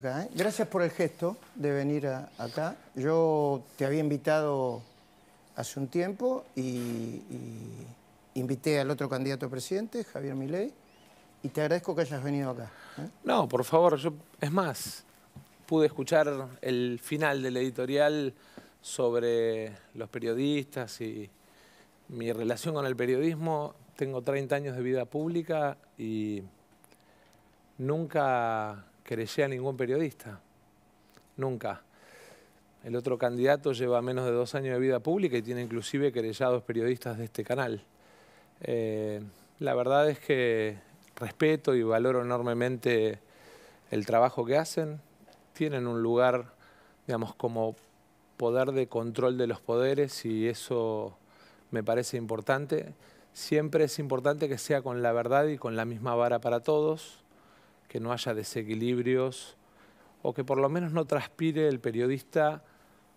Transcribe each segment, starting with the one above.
¿eh? Gracias por el gesto de venir acá. Yo te había invitado hace un tiempo y, invité al otro candidato a presidente, Javier Milei, y te agradezco que hayas venido acá. ¿eh? No, por favor, yo, es más, pude escuchar el final del editorial sobre los periodistas y mi relación con el periodismo. Tengo 30 años de vida pública y nunca querellé a ningún periodista. Nunca. El otro candidato lleva menos de dos años de vida pública y tiene inclusive querellados periodistas de este canal. Eh, la verdad es que respeto y valoro enormemente el trabajo que hacen. Tienen un lugar, digamos, como poder de control de los poderes y eso me parece importante. Siempre es importante que sea con la verdad y con la misma vara para todos que no haya desequilibrios o que por lo menos no transpire el periodista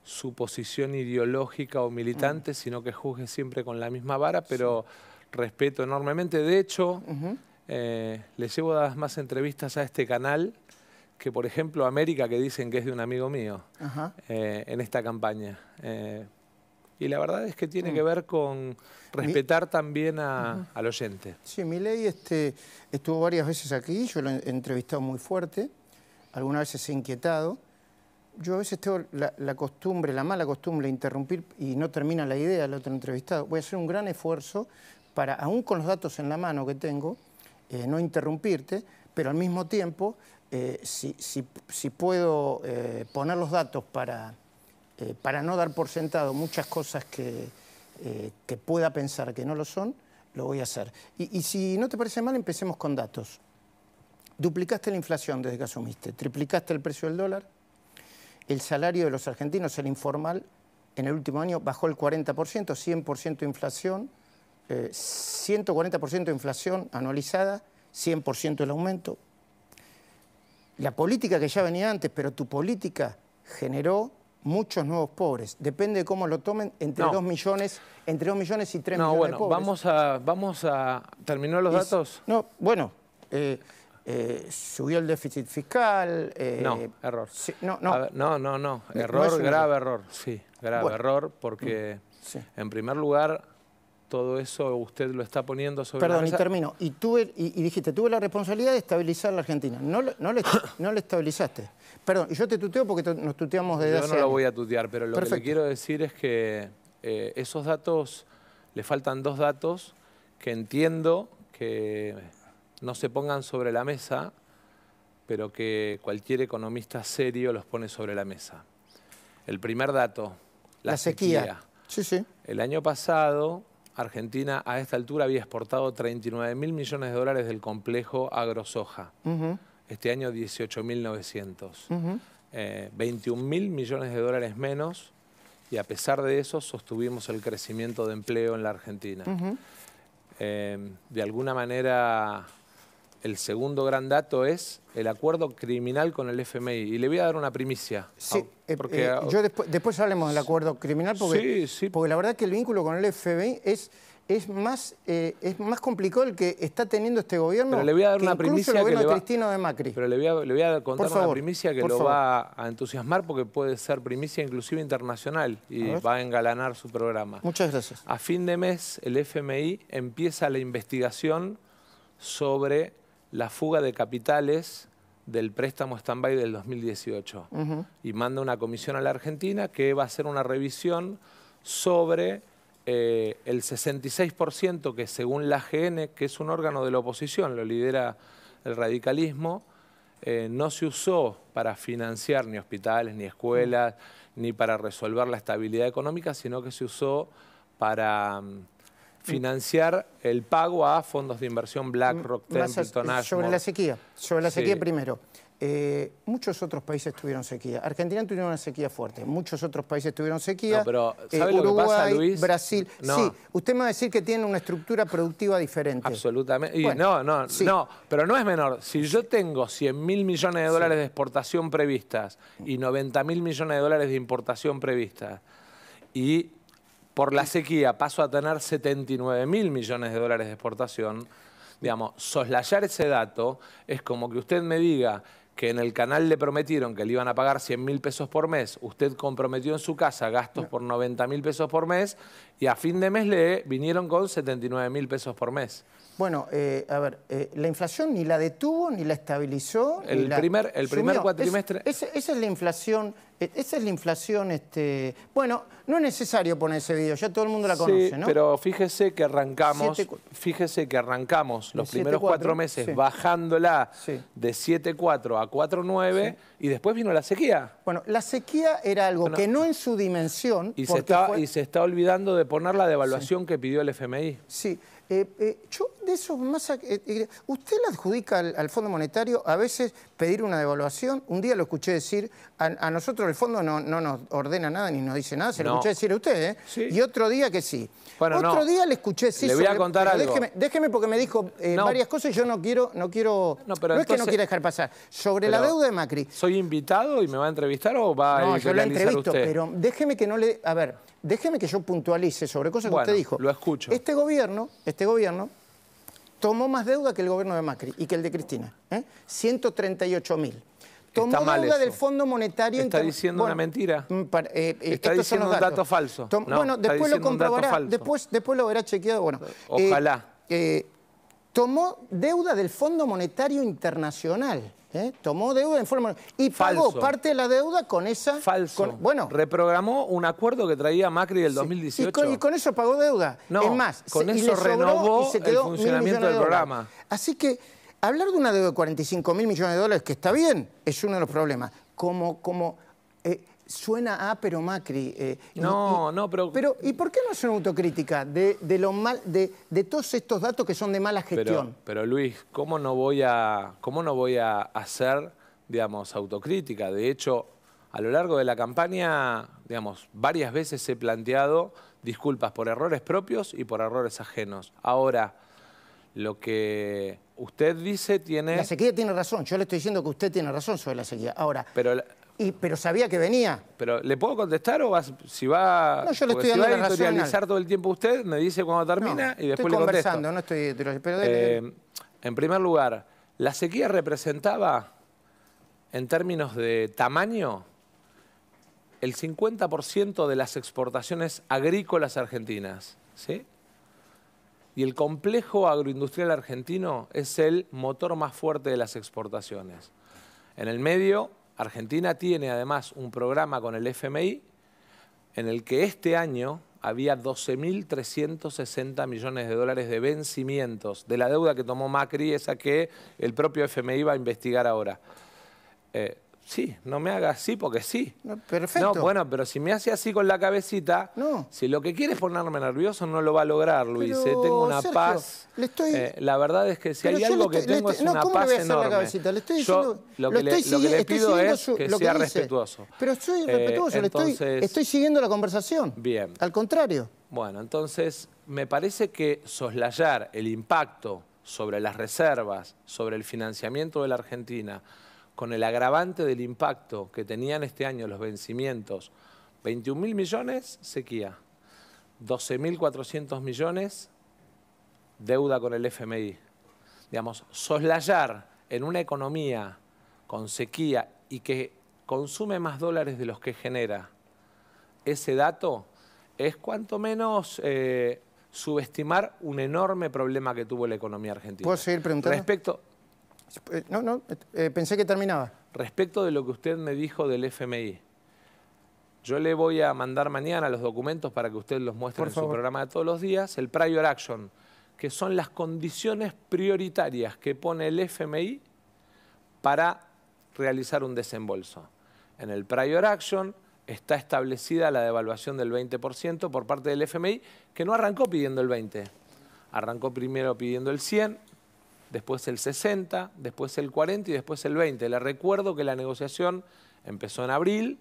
su posición ideológica o militante, mm. sino que juzgue siempre con la misma vara, pero respeto enormemente. De hecho, eh, le llevo más entrevistas a este canal que, por ejemplo, América, que dicen que es de un amigo mío eh, en esta campaña. Eh, y la verdad es que tiene mm. que ver con respetar también al oyente. Sí, mi este, estuvo varias veces aquí, yo lo he entrevistado muy fuerte, algunas veces he inquietado. Yo a veces tengo la, costumbre, la mala costumbre, de interrumpir y no termina la idea del otro entrevistado. Voy a hacer un gran esfuerzo para, aún con los datos en la mano que tengo, eh, no interrumpirte, pero al mismo tiempo, eh, si, puedo eh, poner los datos para eh, para no dar por sentado muchas cosas eh, que, pueda pensar que no lo son, lo voy a hacer. Y, si no te parece mal, empecemos con datos. Duplicaste la inflación desde que asumiste, triplicaste el precio del dólar, el salario de los argentinos, el informal, en el último año bajó el 40%, 100% inflación, 140% eh, de inflación anualizada, 100% el aumento. La política que ya venía antes, pero tu política generó muchos nuevos pobres. Depende de cómo lo tomen, entre 2 millones, entre 2 millones y 3 no, millones bueno, de pobres. Vamos a, vamos a. ¿Terminó los datos? No, bueno. Eh, eh, subió el déficit fiscal. Eh, no, error. no, no. no, error, grave error. Sí, grave error, porque mm, en primer lugar todo eso usted lo está poniendo sobre la mesa. Perdón, y termino. Y, y, dijiste, tuve la responsabilidad de estabilizar la Argentina. No, no, le, estabilizaste. Perdón, yo te tuteo porque nos tuteamos desde Yo no lo voy a tutear, pero lo que quiero decir es que eh, esos datos, le faltan dos datos que entiendo que no se pongan sobre la mesa, pero que cualquier economista serio los pone sobre la mesa. El primer dato, la, sequía. Sí, sí. El año pasado Argentina a esta altura había exportado 39 mil millones de dólares del complejo agrosoja. Este año 18.900. mil 21 eh, mil millones de dólares menos y a pesar de eso sostuvimos el crecimiento de empleo en la Argentina. Eh, de alguna manera el segundo gran dato es el acuerdo criminal con el FMI. Y le voy a dar una primicia. Sí, ah, eh, porque... Eh, yo después, después, hablemos del acuerdo criminal, porque, sí, porque la verdad es que el vínculo con el FMI es, más, eh, es más complicado el que está teniendo este gobierno. Pero le voy a dar una primicia. El Cristino de Macri. Pero le voy a, contar una primicia que lo va a entusiasmar, porque puede ser primicia inclusive internacional y va a engalanar su programa. Muchas gracias. A fin de mes, el FMI empieza la investigación sobre la fuga de capitales del préstamo stand-by del 2018 y manda una comisión a la Argentina que va a hacer una revisión sobre eh, el 66% que según la AGN, que es un órgano de la oposición, lo lidera el radicalismo, eh, no se usó para financiar ni hospitales, ni escuelas, ni para resolver la estabilidad económica, sino que se usó para... Mm, financiar el pago a fondos de inversión BlackRock, mm, Templeton, Sobre la sequía, sobre la sequía primero. Eh, muchos otros países tuvieron sequía. Argentina tuvieron una sequía fuerte. Muchos otros países tuvieron sequía. No, pero, eh, ¿sabe Luis? Brasil. Sí, usted me va a decir que tiene una estructura productiva diferente. Absolutamente. no, no, no. Pero no es menor. Si yo tengo 100 mil millones de dólares de exportación previstas y 90 mil millones de dólares de importación previstas y por la sequía pasó a tener 79 mil millones de dólares de exportación, digamos, soslayar ese dato es como que usted me diga que en el canal le prometieron que le iban a pagar 100 mil pesos por mes, usted comprometió en su casa gastos por 90 mil pesos por mes y a fin de mes le vinieron con 79 mil pesos por mes. Bueno, eh, a ver, eh, la inflación ni la detuvo, ni la estabilizó. El primer, el primer cuatrimestre. esa es la inflación, e, esa es la inflación, este. Bueno, no es necesario poner ese video, ya todo el mundo la conoce, sí, Pero fíjese que arrancamos, fíjese que arrancamos los primeros cuatro meses bajándola de 7.4 a 4.9 y después vino la sequía. Bueno, la sequía era algo que no en su dimensión. Y se, está, y se está olvidando de poner la devaluación que pidió el FMI. Sí. Eh, eh, yo de eso más... Eh, usted le adjudica al, Fondo Monetario a veces pedir una devaluación. Un día lo escuché decir, a, nosotros el Fondo no, no, nos ordena nada ni nos dice nada, se lo escuché decir a usted, ¿eh? Y otro día que sí. otro día le escuché decir... Le voy a contar algo. Déjeme, porque me dijo varias cosas y yo no quiero... No, quiero, no, es que no quiera dejar pasar. Sobre la deuda de Macri. ¿Soy invitado y me va a entrevistar o va a... No, yo la entrevisto, pero déjeme que no le... A ver déjeme que yo puntualice sobre cosas que usted dijo. Lo escucho. Este gobierno, este gobierno tomó más deuda que el gobierno de Macri y que el de Cristina. ¿eh? 138 mil. Tomó deuda del Fondo Monetario Está diciendo una mentira. Mm, eh, eh, está diciendo un dato falso. bueno, después lo comprobará. Después, después lo verá chequeado. Bueno, eh, Ojalá. tomó deuda del Fondo Monetario Internacional. ¿Eh? Tomó deuda en forma. Y pagó parte de la deuda con esa. Falso. bueno. Reprogramó un acuerdo que traía Macri del 2017 2018. Y con, eso pagó deuda. No, es más, con eso renovó el funcionamiento del programa. Así que hablar de una deuda de 45 mil millones de dólares, que está bien, es uno de los problemas. Como. como suena a pero Macri. Eh, no, no, pero... pero... ¿Y por qué no hacer una autocrítica de, de lo mal, de, todos estos datos que son de mala gestión? Pero, Luis, ¿cómo no voy a, cómo no voy a hacer, digamos, autocrítica? De hecho, a lo largo de la campaña, digamos, varias veces he planteado disculpas por errores propios y por errores ajenos. Ahora, lo que usted dice tiene... La sequía tiene razón, yo le estoy diciendo que usted tiene razón sobre la sequía. Ahora... Pero pero sabía que venía. Pero, ¿le puedo contestar o si va, a editorializar todo el tiempo usted, me dice cuando termina y después le contesto? Estoy conversando, no estoy... Pero eh, en primer lugar, la sequía representaba, en términos de tamaño, el 50% de las exportaciones agrícolas argentinas, Y el complejo agroindustrial argentino es el motor más fuerte de las exportaciones. En el medio Argentina tiene además un programa con el FMI en el que este año había 12.360 millones de dólares de vencimientos de la deuda que tomó Macri, esa que el propio FMI va a investigar ahora. Eh, sí, no me haga así porque sí. No, perfecto. No, bueno, pero si me hace así con la cabecita, no. si lo que quiere es ponerme nervioso, no lo va a lograr, Luis. Eh. tengo una paz. Eh, la verdad es que si hay algo que tengo es una paz enorme. La cabecita? Le estoy diciendo, lo, pido es que, sea respetuoso. Pero soy eh, respetuoso, le estoy, estoy siguiendo la conversación. Bien. Al contrario. Bueno, entonces me parece que soslayar el impacto sobre las reservas, sobre el financiamiento de la Argentina, con el agravante del impacto que tenían este año los vencimientos, 21.000 millones sequía, 12.400 millones deuda con el FMI. Digamos, soslayar en una economía con sequía y que consume más dólares de los que genera ese dato es cuanto menos eh, subestimar un enorme problema que tuvo la economía argentina. ¿Puedo seguir preguntando? Respecto, eh, no, no, eh, eh, pensé que terminaba. Respecto de lo que usted me dijo del FMI, yo le voy a mandar mañana los documentos para que usted los muestre en su programa de todos los días, el Prior Action, que son las condiciones prioritarias que pone el FMI para realizar un desembolso. En el Prior Action está establecida la devaluación del 20% por parte del FMI, que no arrancó pidiendo el 20%. Arrancó primero pidiendo el 100%, después el 60, después el 40 y después el 20. Le recuerdo que la negociación empezó en abril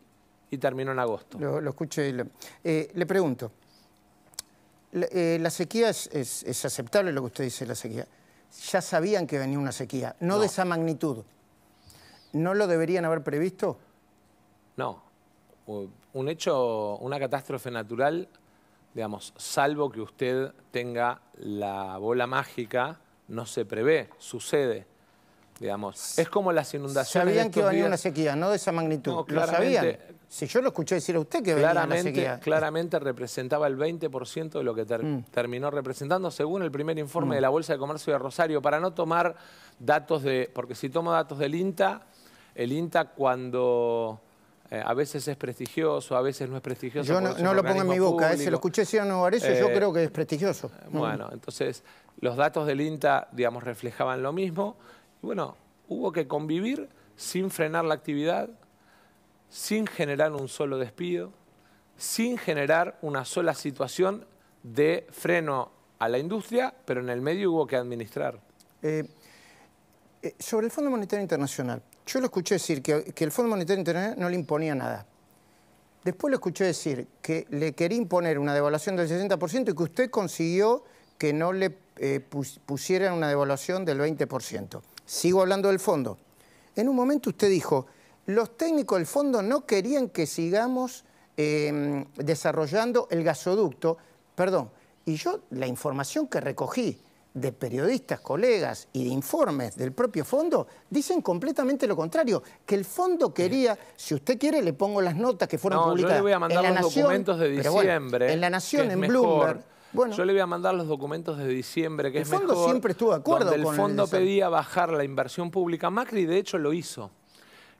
y terminó en agosto. Lo, escuché. Eh, le pregunto, la, eh, sequía es, aceptable lo que usted dice, la sequía. Ya sabían que venía una sequía, no. de esa magnitud. ¿No lo deberían haber previsto? No. Un hecho, una catástrofe natural, digamos, salvo que usted tenga la bola mágica no se prevé, sucede. Digamos. Es como las inundaciones. Sabían que venía una sequía, no de esa magnitud. lo sabían. Si yo lo escuché decir a usted que claramente, venía una sequía. Claramente representaba el 20% de lo que mm. terminó representando, según el primer informe mm. de la Bolsa de Comercio de Rosario, para no tomar datos de. Porque si tomo datos del INTA, el INTA cuando. Eh, a veces es prestigioso, a veces no es prestigioso. Yo no, lo pongo en mi boca, eh, se lo escuché decir a yo eh, creo que es prestigioso. Bueno, mm. entonces los datos del INTA, digamos, reflejaban lo mismo. bueno, hubo que convivir sin frenar la actividad, sin generar un solo despido, sin generar una sola situación de freno a la industria, pero en el medio hubo que administrar. Eh, eh, sobre el Fondo Monetario Internacional, yo lo escuché decir que, el Fondo Monetario Internacional no le imponía nada. Después lo escuché decir que le quería imponer una devaluación del 60% y que usted consiguió que no le eh, pusieran una devaluación del 20%. Sigo hablando del fondo. En un momento usted dijo, los técnicos del fondo no querían que sigamos em, desarrollando el gasoducto, perdón, y yo la información que recogí de periodistas, colegas y de informes del propio fondo, dicen completamente lo contrario, que el fondo quería, si usted quiere le pongo las notas que fueron publicadas. en la los Nación, de diciembre. en La Nación, en Bloomberg yo le voy a mandar los documentos de diciembre, que el fondo siempre estuvo de acuerdo con el fondo pedía bajar la inversión pública. Macri, de hecho, lo hizo.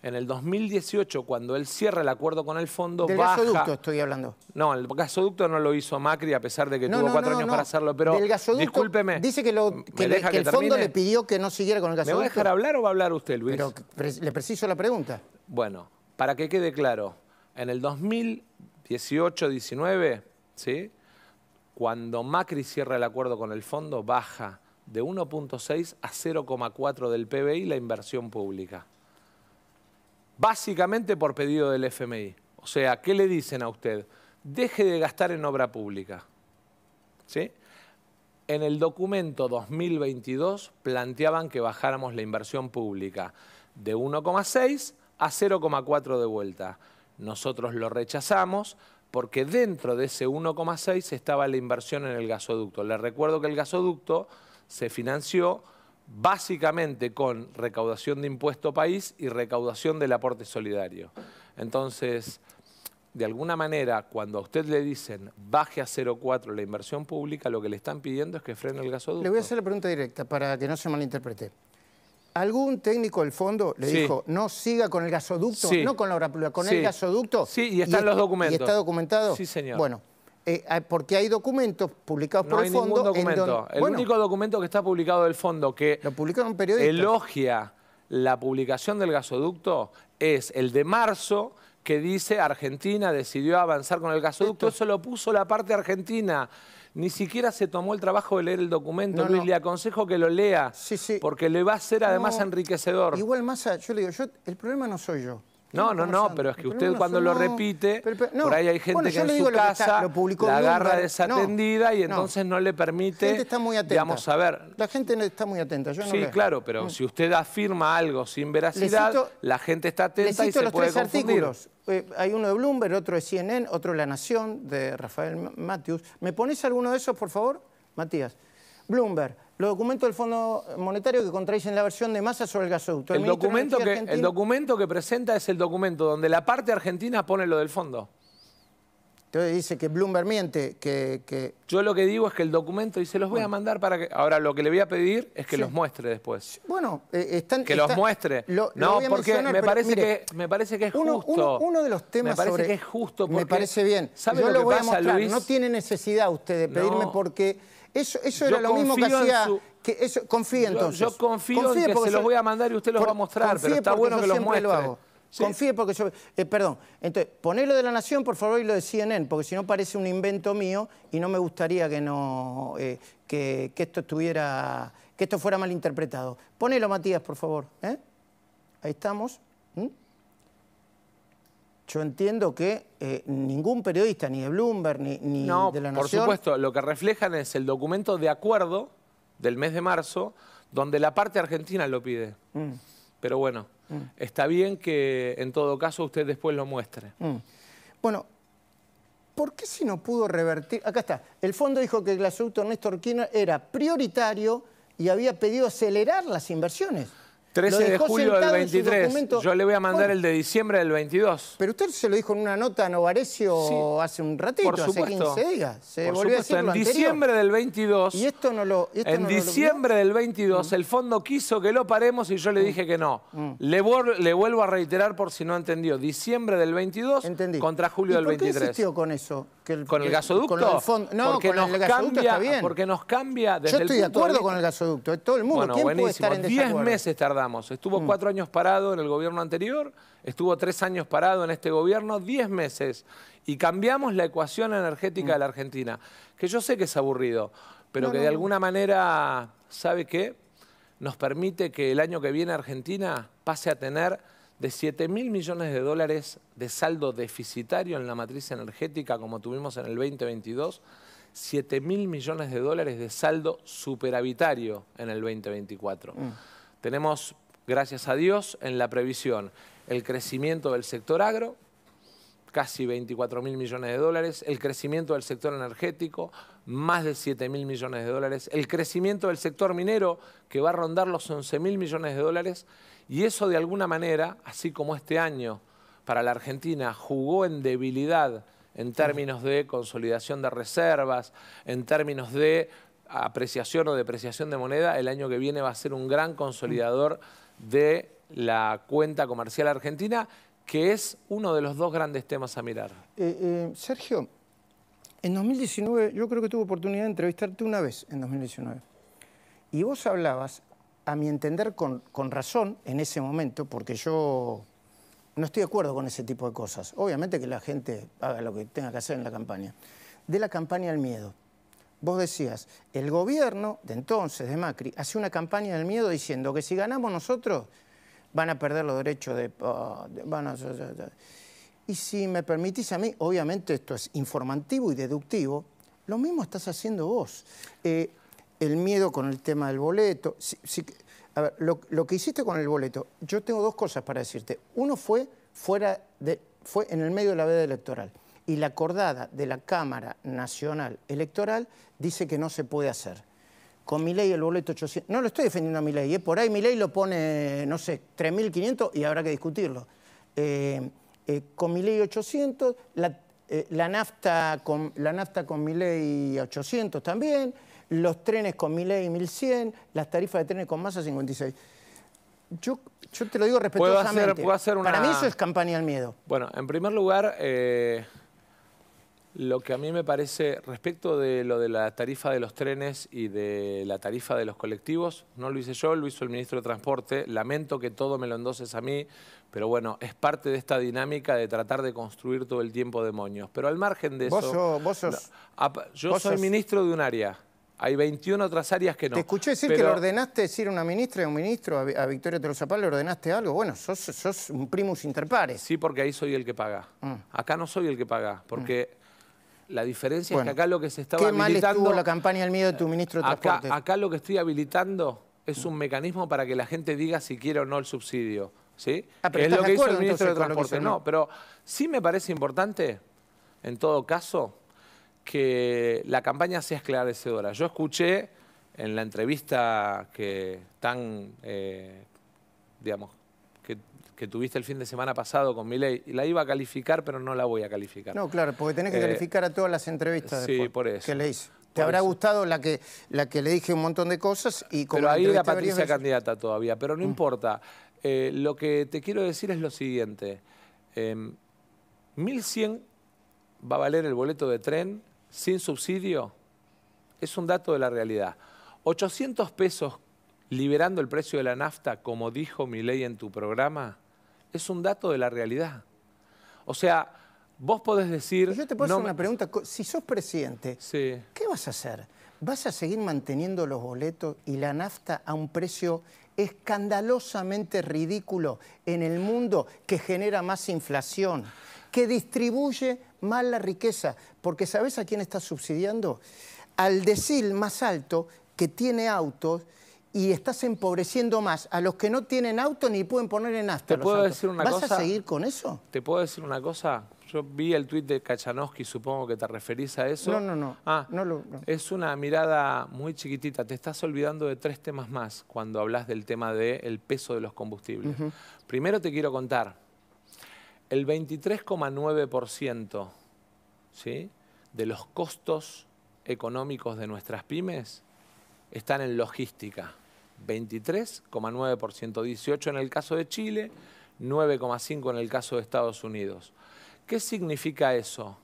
En el 2018, cuando él cierra el acuerdo con el fondo, del gasoducto estoy hablando. No, el gasoducto no lo hizo Macri, a pesar de que tuvo cuatro años para hacerlo, pero discúlpeme... Dice que, el fondo le pidió que no siguiera con el gasoducto. ¿Me voy a dejar hablar o va a hablar usted, Luis? Pero le preciso la pregunta. Bueno, para que quede claro, en el 2018-19, ¿sí?, cuando Macri cierra el acuerdo con el fondo, baja de 1.6 a 0,4 del PBI la inversión pública. Básicamente por pedido del FMI. O sea, ¿qué le dicen a usted? Deje de gastar en obra pública. En el documento 2022 planteaban que bajáramos la inversión pública de 1,6 a 0,4 de vuelta. Nosotros lo rechazamos, porque dentro de ese 1,6 estaba la inversión en el gasoducto. Les recuerdo que el gasoducto se financió básicamente con recaudación de impuesto país y recaudación del aporte solidario. Entonces, de alguna manera, cuando a usted le dicen baje a 0,4 la inversión pública, lo que le están pidiendo es que frene el gasoducto. Le voy a hacer la pregunta directa para que no se malinterprete. Algún técnico del fondo le dijo, no siga con el gasoducto, no con la con el gasoducto. Sí, y están los documentos. Y está documentado. Sí, señor. Bueno, eh, porque hay documentos publicados por el fondo. El único documento que está publicado del fondo que lo elogia la publicación del gasoducto es el de marzo que dice Argentina decidió avanzar con el gasoducto. Eso lo puso la parte argentina ni siquiera se tomó el trabajo de leer el documento. Luis, le aconsejo que lo lea, sí, sí. porque le va a ser además enriquecedor. Igual Massa, yo le digo, yo, el problema no soy yo. No, no, no, pero es que usted cuando lo repite, por ahí hay gente que en su casa la agarra desatendida y entonces no le permite, la gente está muy atenta. a ver La gente está muy atenta. Yo sí, claro, pero si usted afirma algo sin veracidad, la gente está atenta y se puede confundir. Eh, hay uno de Bloomberg, otro de CNN, otro de La Nación, de Rafael Matius. ¿Me pones alguno de esos, por favor, Matías? Bloomberg, los documentos del Fondo Monetario que contradicen la versión de masa sobre el gasoducto. El, documento que, presenta es el documento donde la parte argentina pone lo del fondo. Entonces dice que Bloomberg miente, que, Yo lo que digo es que el documento, y se los voy a mandar para que... Ahora, lo que le voy a pedir es que los muestre después. Bueno, eh, están... Que los muestre. no, porque me parece, que, me parece que es justo. Uno, de los temas Me parece que es justo porque... Me parece bien. ¿sabe Yo lo, voy a mostrar. Luis? No tiene necesidad usted de pedirme porque... Eso, era lo mismo que hacía... Que eso, confíe entonces. Yo, confío en que se los voy a mandar y usted los va a mostrar, pero está bueno que los muestre. Lo hago. Confíe porque yo... Eh, perdón, entonces, ponelo de La Nación, por favor, y lo de CNN, porque si no parece un invento mío y no me gustaría que, no, eh, que, esto estuviera, que esto fuera malinterpretado. Ponelo, Matías, por favor. ¿eh? Ahí estamos yo entiendo que eh, ningún periodista, ni de Bloomberg, ni, de la Nación... No, por supuesto, lo que reflejan es el documento de acuerdo del mes de marzo, donde la parte argentina lo pide. Mm. Pero bueno, mm. está bien que en todo caso usted después lo muestre. Mm. Bueno, ¿por qué si no pudo revertir? Acá está, el fondo dijo que el gasoducto Néstor Kirchner era prioritario y había pedido acelerar las inversiones. 13 de julio del 23. Yo le voy a mandar el de diciembre del 22. Pero usted se lo dijo en una nota a Novarecio hace un ratito, hace 15 días. Se por volvió supuesto, a decir lo en diciembre del 22. Y esto no lo. en diciembre del 22, mm. el fondo quiso que lo paremos y yo le mm. dije que no. Mm. Le, vuelvo a reiterar por si no entendió. Diciembre del 22 contra julio ¿Y del por qué 23. ¿Qué con eso? ¿Con el gasoducto? No, porque con nos el gasoducto cambia, está bien. Porque nos cambia desde Yo estoy de acuerdo con el gasoducto, todo el mundo. Bueno, ¿Quién estar en Diez meses tardamos. Estuvo mm. cuatro años parado en el gobierno anterior, estuvo tres años parado en este gobierno, diez meses. Y cambiamos la ecuación energética mm. de la Argentina. Que yo sé que es aburrido, pero que de alguna manera, ¿sabe qué? Nos permite que el año que viene Argentina pase a tener de 7 mil millones de dólares de saldo deficitario en la matriz energética como tuvimos en el 2022, 7 mil millones de dólares de saldo superavitario en el 2024. Mm. Tenemos, gracias a Dios, en la previsión el crecimiento del sector agro, casi 24 mil millones de dólares, el crecimiento del sector energético, más de 7 mil millones de dólares, el crecimiento del sector minero, que va a rondar los 11 mil millones de dólares, y eso de alguna manera, así como este año para la Argentina jugó en debilidad en términos de consolidación de reservas, en términos de apreciación o depreciación de moneda, el año que viene va a ser un gran consolidador de la cuenta comercial argentina que es uno de los dos grandes temas a mirar. Eh, eh, Sergio, en 2019 yo creo que tuve oportunidad de entrevistarte una vez en 2019. Y vos hablabas, a mi entender, con, razón en ese momento, porque yo no estoy de acuerdo con ese tipo de cosas. Obviamente que la gente haga lo que tenga que hacer en la campaña. De la campaña al miedo. Vos decías, el gobierno de entonces, de Macri, hace una campaña del miedo diciendo que si ganamos nosotros, van a perder los derechos de... y si me permitís a mí, obviamente esto es informativo y deductivo, lo mismo estás haciendo vos. Eh, el miedo con el tema del boleto. a ver, lo, que hiciste con el boleto, yo tengo dos cosas para decirte. Uno fue fuera de, fue en el medio de la veda electoral. Y la acordada de la Cámara Nacional Electoral dice que no se puede hacer con mi ley el boleto 800. No lo estoy defendiendo a mi ley, ¿eh? por ahí mi ley lo pone, no sé, 3.500 y habrá que discutirlo. Eh, eh, con mi ley 800, eh, la, nafta con, la nafta con mi ley 800 también, los trenes con mi ley 1100, las tarifas de trenes con masa 56. Yo, te lo digo respetuosamente. Para mí eso es campaña al miedo. Bueno, en primer lugar... Lo que a mí me parece, respecto de lo de la tarifa de los trenes y de la tarifa de los colectivos, no lo hice yo, lo hizo el ministro de Transporte. Lamento que todo me lo endoses a mí, pero bueno, es parte de esta dinámica de tratar de construir todo el tiempo demonios. Pero al margen de eso... vos sos, yo soy ministro de un área. Hay 21 otras áreas que no. Te escuché decir que lo ordenaste decir a una ministra y a un ministro, a, Victoria Trozapal, le ordenaste algo. Bueno, sos, un primus inter pares. Sí, porque ahí soy el que paga. Mm. Acá no soy el que paga, porque... Mm. La diferencia es que acá lo que se estaba habilitando... la campaña al miedo de tu ministro de Transporte? Acá, lo que estoy habilitando es un mecanismo para que la gente diga si quiere o no el subsidio. ¿sí? Ah, es lo que hizo el ministro de Transporte. No, pero sí me parece importante, en todo caso, que la campaña sea esclarecedora. Yo escuché en la entrevista que tan, eh, digamos, que tuviste el fin de semana pasado con ley, la iba a calificar, pero no la voy a calificar. No, claro, porque tenés que eh, calificar a todas las entrevistas sí, por que le hice. Te habrá gustado la que, la que le dije un montón de cosas y como Pero ahí la Patricia candidata todavía, pero no mm. importa. Eh, lo que te quiero decir es lo siguiente. 1.100 em, va a valer el boleto de tren sin subsidio. Es un dato de la realidad. 800 pesos liberando el precio de la nafta, como dijo mi ley en tu programa, es un dato de la realidad. O sea, vos podés decir... yo te puedo hacer una pregunta. Si sos presidente, ¿qué vas a hacer? ¿Vas a seguir manteniendo los boletos y la nafta a un precio escandalosamente ridículo en el mundo que genera más inflación, que distribuye más la riqueza? Porque ¿sabés a quién estás subsidiando? Al decil más alto que tiene autos y estás empobreciendo más a los que no tienen auto ni pueden poner en Asta... ¿Te decir una ¿Vas cosa? a seguir con eso? ¿Te puedo decir una cosa? Yo vi el tuit de Kachanowski, supongo que te referís a eso. No, no, no. Ah, es una mirada muy chiquitita. Te estás olvidando de tres temas más cuando hablas del tema del peso de los combustibles. Primero te quiero contar, el 23,9% ¿sí? de los costos económicos de nuestras pymes están en logística, 23,9%, 18 en el caso de Chile, 9,5 en el caso de Estados Unidos. ¿Qué significa eso?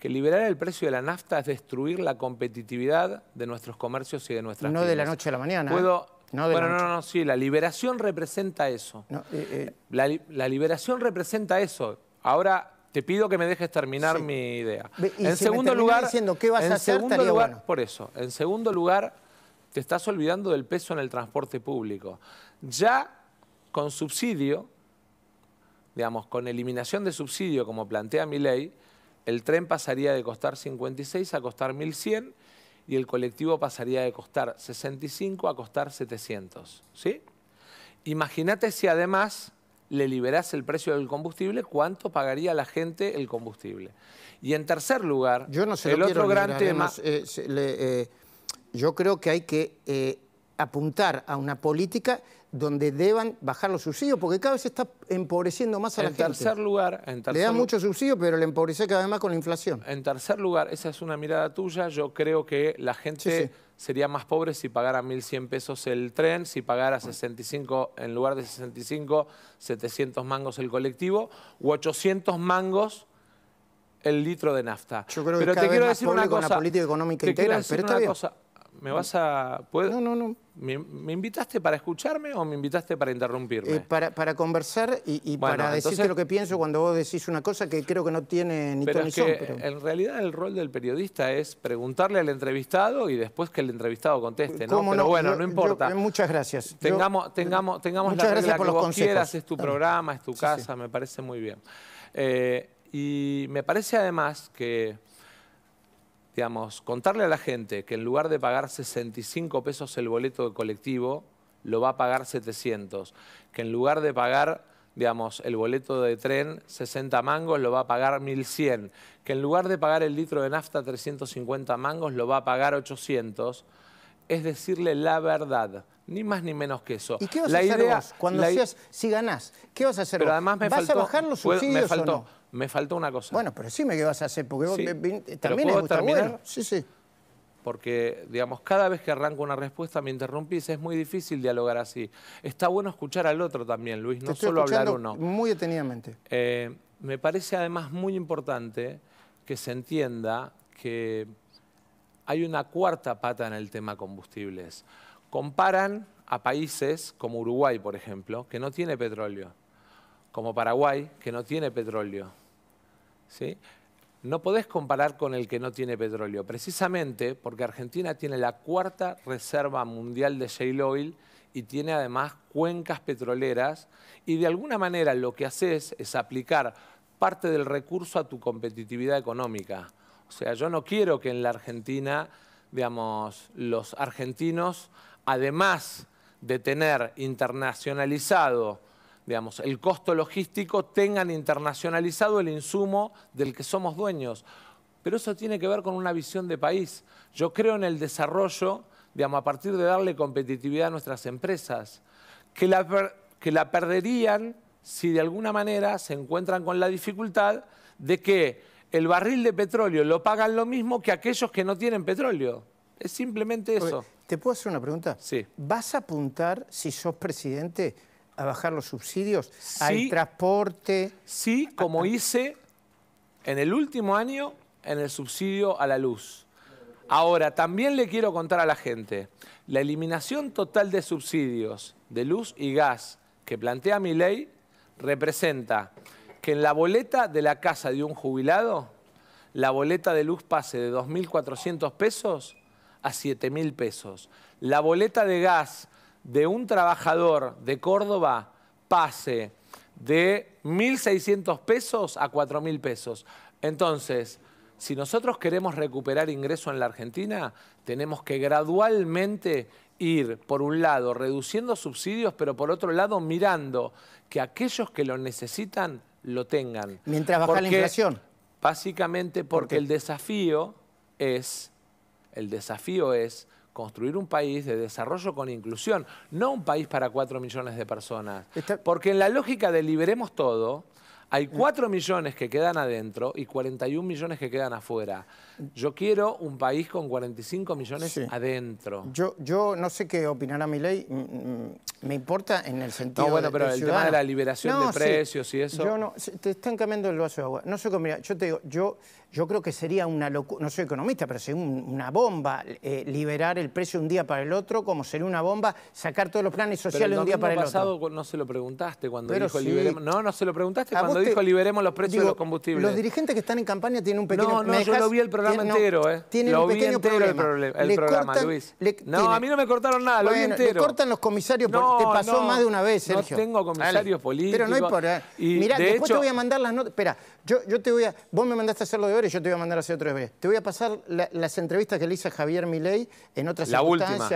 Que liberar el precio de la nafta es destruir la competitividad de nuestros comercios y de nuestras No de la noche a la mañana. ¿eh? ¿Puedo? No bueno, la no, no, sí, la liberación representa eso. Eh, eh. La, liberación representa eso. Ahora te pido que me dejes terminar mi idea. en segundo lugar, ¿qué vas a hacer, por eso. En segundo lugar, te estás olvidando del peso en el transporte público. Ya con subsidio, digamos, con eliminación de subsidio, como plantea mi ley, el tren pasaría de costar 56 a costar 1.100 y el colectivo pasaría de costar 65 a costar 700. ¿sí? Imagínate si además le liberás el precio del combustible, cuánto pagaría la gente el combustible. Y en tercer lugar, el otro gran tema... Eh, eh, yo creo que hay que eh, apuntar a una política donde deban bajar los subsidios, porque cada vez se está empobreciendo más a la gente. En Tercer lugar, le da mucho subsidio, pero le empobrece cada vez más con la inflación. En tercer lugar, esa es una mirada tuya, yo creo que la gente sería más pobre si pagara 1.100 pesos el tren, si pagara 65, en lugar de 65, 700 mangos el colectivo, u 800 mangos el litro de nafta. Yo creo pero que te quiero decir una cosa, la política económica integral, pero Cosa, ¿Me vas a.? No, no, no. ¿Me, invitaste para escucharme o me invitaste para interrumpirme? Eh, para, conversar y, para decirte lo que pienso cuando vos decís una cosa que creo que no tiene ni pero, es que En realidad, el rol del periodista es preguntarle al entrevistado y después que el entrevistado conteste, ¿no? Pero bueno, no importa. Eh, muchas gracias. Tengamos, tengamos, tengamos la regla que vos quieras, es tu programa, es tu casa, me parece muy bien. Eh, y me parece además que digamos, contarle a la gente que en lugar de pagar 65 pesos el boleto de colectivo, lo va a pagar 700, que en lugar de pagar digamos, el boleto de tren 60 mangos lo va a pagar 1100, que en lugar de pagar el litro de nafta 350 mangos lo va a pagar 800, es decirle la verdad, ni más ni menos que eso. ¿Y qué vas la a hacer idea, vos? cuando seas, si ganás? ¿Qué vas a hacer además me ¿Vas bajar los subsidios me faltó una cosa. Bueno, pero sí me qué vas a hacer, porque también es Sí, sí. Porque, digamos, cada vez que arranco una respuesta me interrumpís, es muy difícil dialogar así. Está bueno escuchar al otro también, Luis, no solo hablar uno. Muy detenidamente. Eh, me parece además muy importante que se entienda que hay una cuarta pata en el tema combustibles. Comparan a países como Uruguay, por ejemplo, que no tiene petróleo, como Paraguay, que no tiene petróleo, no podés comparar con el que no tiene petróleo, precisamente porque Argentina tiene la cuarta reserva mundial de shale oil y tiene además cuencas petroleras y de alguna manera lo que haces es aplicar parte del recurso a tu competitividad económica. O sea, yo no quiero que en la Argentina, digamos, los argentinos, además de tener internacionalizado digamos, el costo logístico tengan internacionalizado el insumo del que somos dueños. Pero eso tiene que ver con una visión de país. Yo creo en el desarrollo, digamos, a partir de darle competitividad a nuestras empresas, que la, que la perderían si de alguna manera se encuentran con la dificultad de que el barril de petróleo lo pagan lo mismo que aquellos que no tienen petróleo. Es simplemente eso. ¿Te puedo hacer una pregunta? Sí. ¿Vas a apuntar, si sos presidente, a bajar los subsidios ¿Hay transporte? Sí, como hice en el último año en el subsidio a la luz. Ahora, también le quiero contar a la gente, la eliminación total de subsidios de luz y gas que plantea mi ley representa que en la boleta de la casa de un jubilado, la boleta de luz pase de 2.400 pesos a 7.000 pesos. La boleta de gas de un trabajador de Córdoba pase de 1.600 pesos a 4.000 pesos. Entonces, si nosotros queremos recuperar ingreso en la Argentina, tenemos que gradualmente ir, por un lado, reduciendo subsidios, pero por otro lado, mirando que aquellos que lo necesitan lo tengan. Mientras baja la inflación. Básicamente porque el desafío es, el desafío es construir un país de desarrollo con inclusión, no un país para cuatro millones de personas. Porque en la lógica de liberemos todo, hay cuatro millones que quedan adentro y 41 millones que quedan afuera. Yo quiero un país con 45 millones adentro. Yo, yo no sé qué opinará mi ley, mm, mm, me importa en el sentido. de... No, bueno, pero el tema de la liberación de precios y eso. Yo no, te están cambiando el vaso de agua. No sé cómo, mira, yo te digo, yo, yo creo que sería una locura, no soy economista, pero sería una bomba eh, liberar el precio un día para el otro, como sería una bomba sacar todos los planes sociales un día para el pasado, otro. No se lo preguntaste cuando dijo liberemos. No, no se lo preguntaste cuando dijo liberemos los precios de los combustibles. Los dirigentes que están en campaña tienen un pequeño. No, no, yo lo vi el programa programa me entero, ¿eh? Tiene un pequeño entero problema. el, programa, Luis. no, a mí no me cortaron nada, lo vi entero. cortan los comisarios, no, te pasó más de una vez, Sergio. No tengo comisarios políticos. Pero no hay por... Mirá, después te voy a mandar las notas... Espera, yo, te voy a... Vos me mandaste a de los y yo te voy a mandar a hacer otros deberes. Te voy a pasar las entrevistas que le hice a Javier Milei en otras la Última.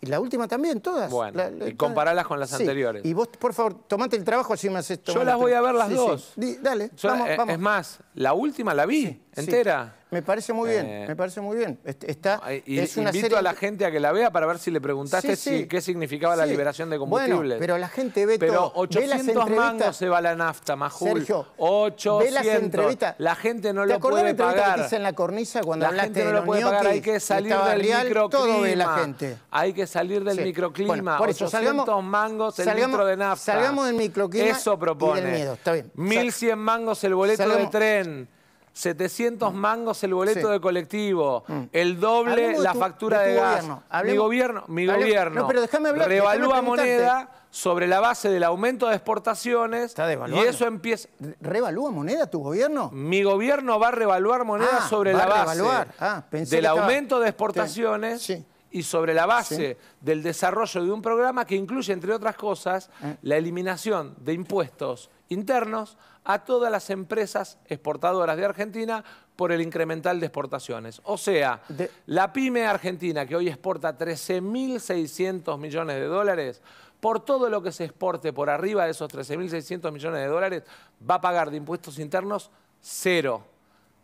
Y la última también, todas. Bueno, y compararlas con las sí. anteriores. Y vos, por favor, tomate el trabajo así me haces... Yo las voy a ver las dos. Dale, vamos, eh, vamos. Es más, la última la vi. ¿Entera? Me parece muy bien, eh, me parece muy bien. Está, y, es invito a la gente a que la vea para ver si le preguntaste Si, qué significaba la liberación de combustibles. Bueno, pero la gente ve todo. Pero 800 ve las mangos se va la nafta, Majul. Sergio, 800. Ve las entrevistas. La gente no lo puede pagar. ¿Te la que hice en la cornisa cuando la gente no lo puede pagar. Hay que salir del microclima. la gente. Hay que salir del microclima. por eso, 800 mangos el salgamos, litro de nafta. Salgamos del microclima Eso propone. Y del 1100 mangos el boleto del tren. 700 mm. mangos el boleto de colectivo, mm. el doble la factura de, gas. Mi gobierno, mi gobierno. No, pero déjame Revalúa moneda sobre la base del aumento de exportaciones. y eso empieza. ¿Revalúa moneda tu gobierno? Mi gobierno va a revaluar moneda ah, sobre la base ah, del aumento de exportaciones. y sobre la base del desarrollo de un programa que incluye, entre otras cosas, eh. la eliminación de impuestos internos a todas las empresas exportadoras de Argentina por el incremental de exportaciones. O sea, la pyme argentina que hoy exporta 13.600 millones de dólares, por todo lo que se exporte por arriba de esos 13.600 millones de dólares, va a pagar de impuestos internos cero.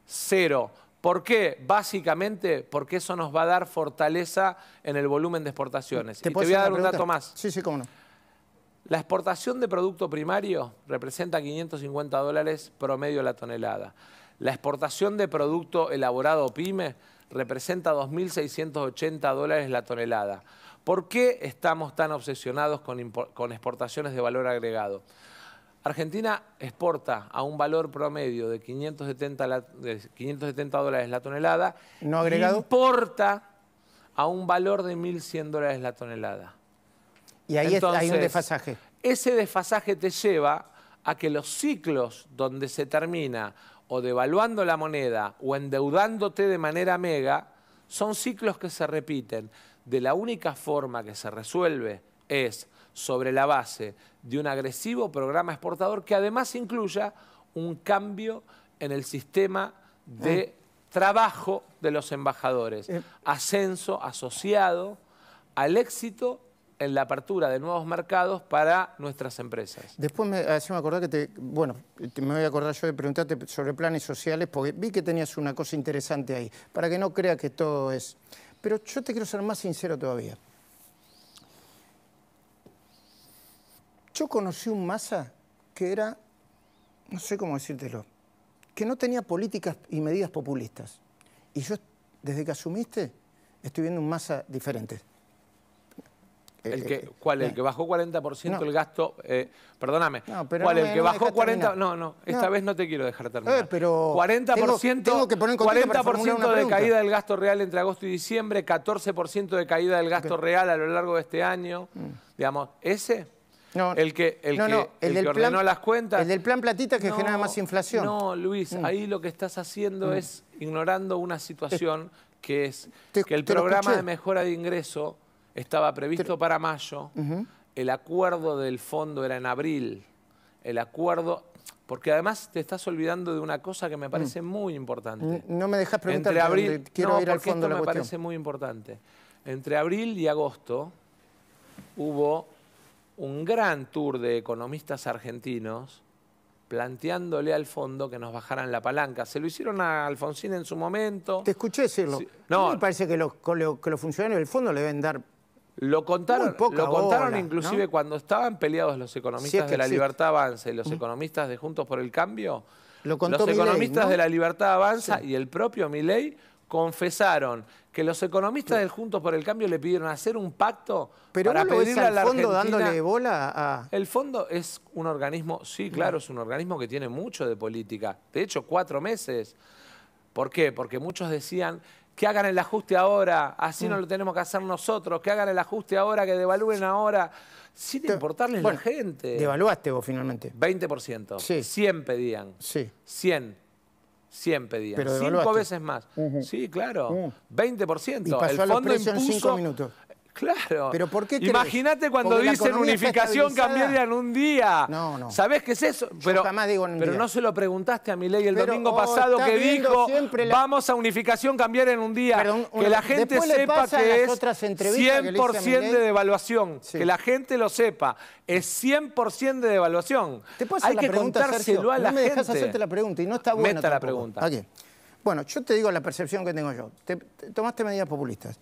Cero. ¿Por qué? Básicamente porque eso nos va a dar fortaleza en el volumen de exportaciones. Te, y voy a dar un dato más. Sí, sí, cómo no. La exportación de producto primario representa 550 dólares promedio la tonelada. La exportación de producto elaborado PYME representa 2.680 dólares la tonelada. ¿Por qué estamos tan obsesionados con, exportaciones de valor agregado? Argentina exporta a un valor promedio de 570, la, dólares la tonelada. No agregado. Importa a un valor de 1.100 dólares la tonelada. Y ahí Entonces, hay un desfasaje. Ese desfasaje te lleva a que los ciclos donde se termina o devaluando la moneda o endeudándote de manera mega, son ciclos que se repiten. De la única forma que se resuelve es sobre la base de un agresivo programa exportador que además incluya un cambio en el sistema de eh. trabajo de los embajadores, eh. ascenso asociado al éxito en la apertura de nuevos mercados para nuestras empresas. Después me ah, me acordar que te, bueno, me voy a acordar yo de preguntarte sobre planes sociales, porque vi que tenías una cosa interesante ahí, para que no creas que todo es. Pero yo te quiero ser más sincero todavía. Yo conocí un masa que era, no sé cómo decírtelo, que no tenía políticas y medidas populistas. Y yo, desde que asumiste, estoy viendo un masa diferente. El eh, que, eh, ¿Cuál? ¿El eh, que bajó 40% el gasto? perdóname. ¿Cuál? ¿El que bajó 40%? No, no, esta vez no te quiero dejar terminar. pero 40%, tengo, que poner 40 de caída del gasto real entre agosto y diciembre, 14% de caída del gasto real a lo largo de este año. Mm. Digamos, ese... No, el que, el que, el, del que ordenó las cuentas. El del plan platita que genera más inflación. No, Luis, mm. ahí lo que estás haciendo mm. es ignorando una situación que es que el programa de mejora de ingreso estaba previsto para mayo, el acuerdo del fondo era en abril, el acuerdo... Porque además te estás olvidando de una cosa que me mm. parece muy importante. No me dejas preguntar, abril, quiero ir al fondo esto de me parece muy importante. Entre abril y agosto hubo un gran tour de economistas argentinos planteándole al fondo que nos bajaran la palanca. Se lo hicieron a Alfonsín en su momento. Te escuché decirlo. No. A mí me parece que que los funcionarios del fondo le deben dar lo contaron, contaron inclusive cuando estaban peleados los economistas de la Libertad Avanza y los economistas de Juntos por el Cambio. los economistas de la Libertad Avanza y el propio Milei confesaron que los economistas de Juntos por el Cambio le pidieron hacer un pacto para pedirle al fondo dándole bola a... El fondo es un organismo, sí, claro, es un organismo que tiene mucho de política. De hecho, cuatro meses. ¿Por qué? Porque muchos decían que hagan el ajuste ahora, así no mm. lo tenemos que hacer nosotros, que hagan el ajuste ahora, que devalúen ahora, sin Te, importarles la gente. Devaluaste vos finalmente. 20%. Sí. 100 pedían. Sí. 100. 100 pedían. Pero Cinco veces más. Sí, claro. 20%. Mm. Y pasó el fondo a impuso, en cinco minutos. Claro. Pero Imagínate cuando dicen unificación cambiaria en un día. No, no. ¿Sabés qué es eso? pero, jamás digo pero no se lo preguntaste a mi ley el domingo oh, pasado que dijo vamos a unificación cambiar en un día. que la gente sepa que es 100% de devaluación. Que la gente lo sepa. Es 100% de devaluación. Hay que pregunta, contárselo a la no me Dejas hacerte la pregunta y no está buena. la pregunta. Bueno, yo te digo la percepción que tengo yo. tomaste medidas populistas.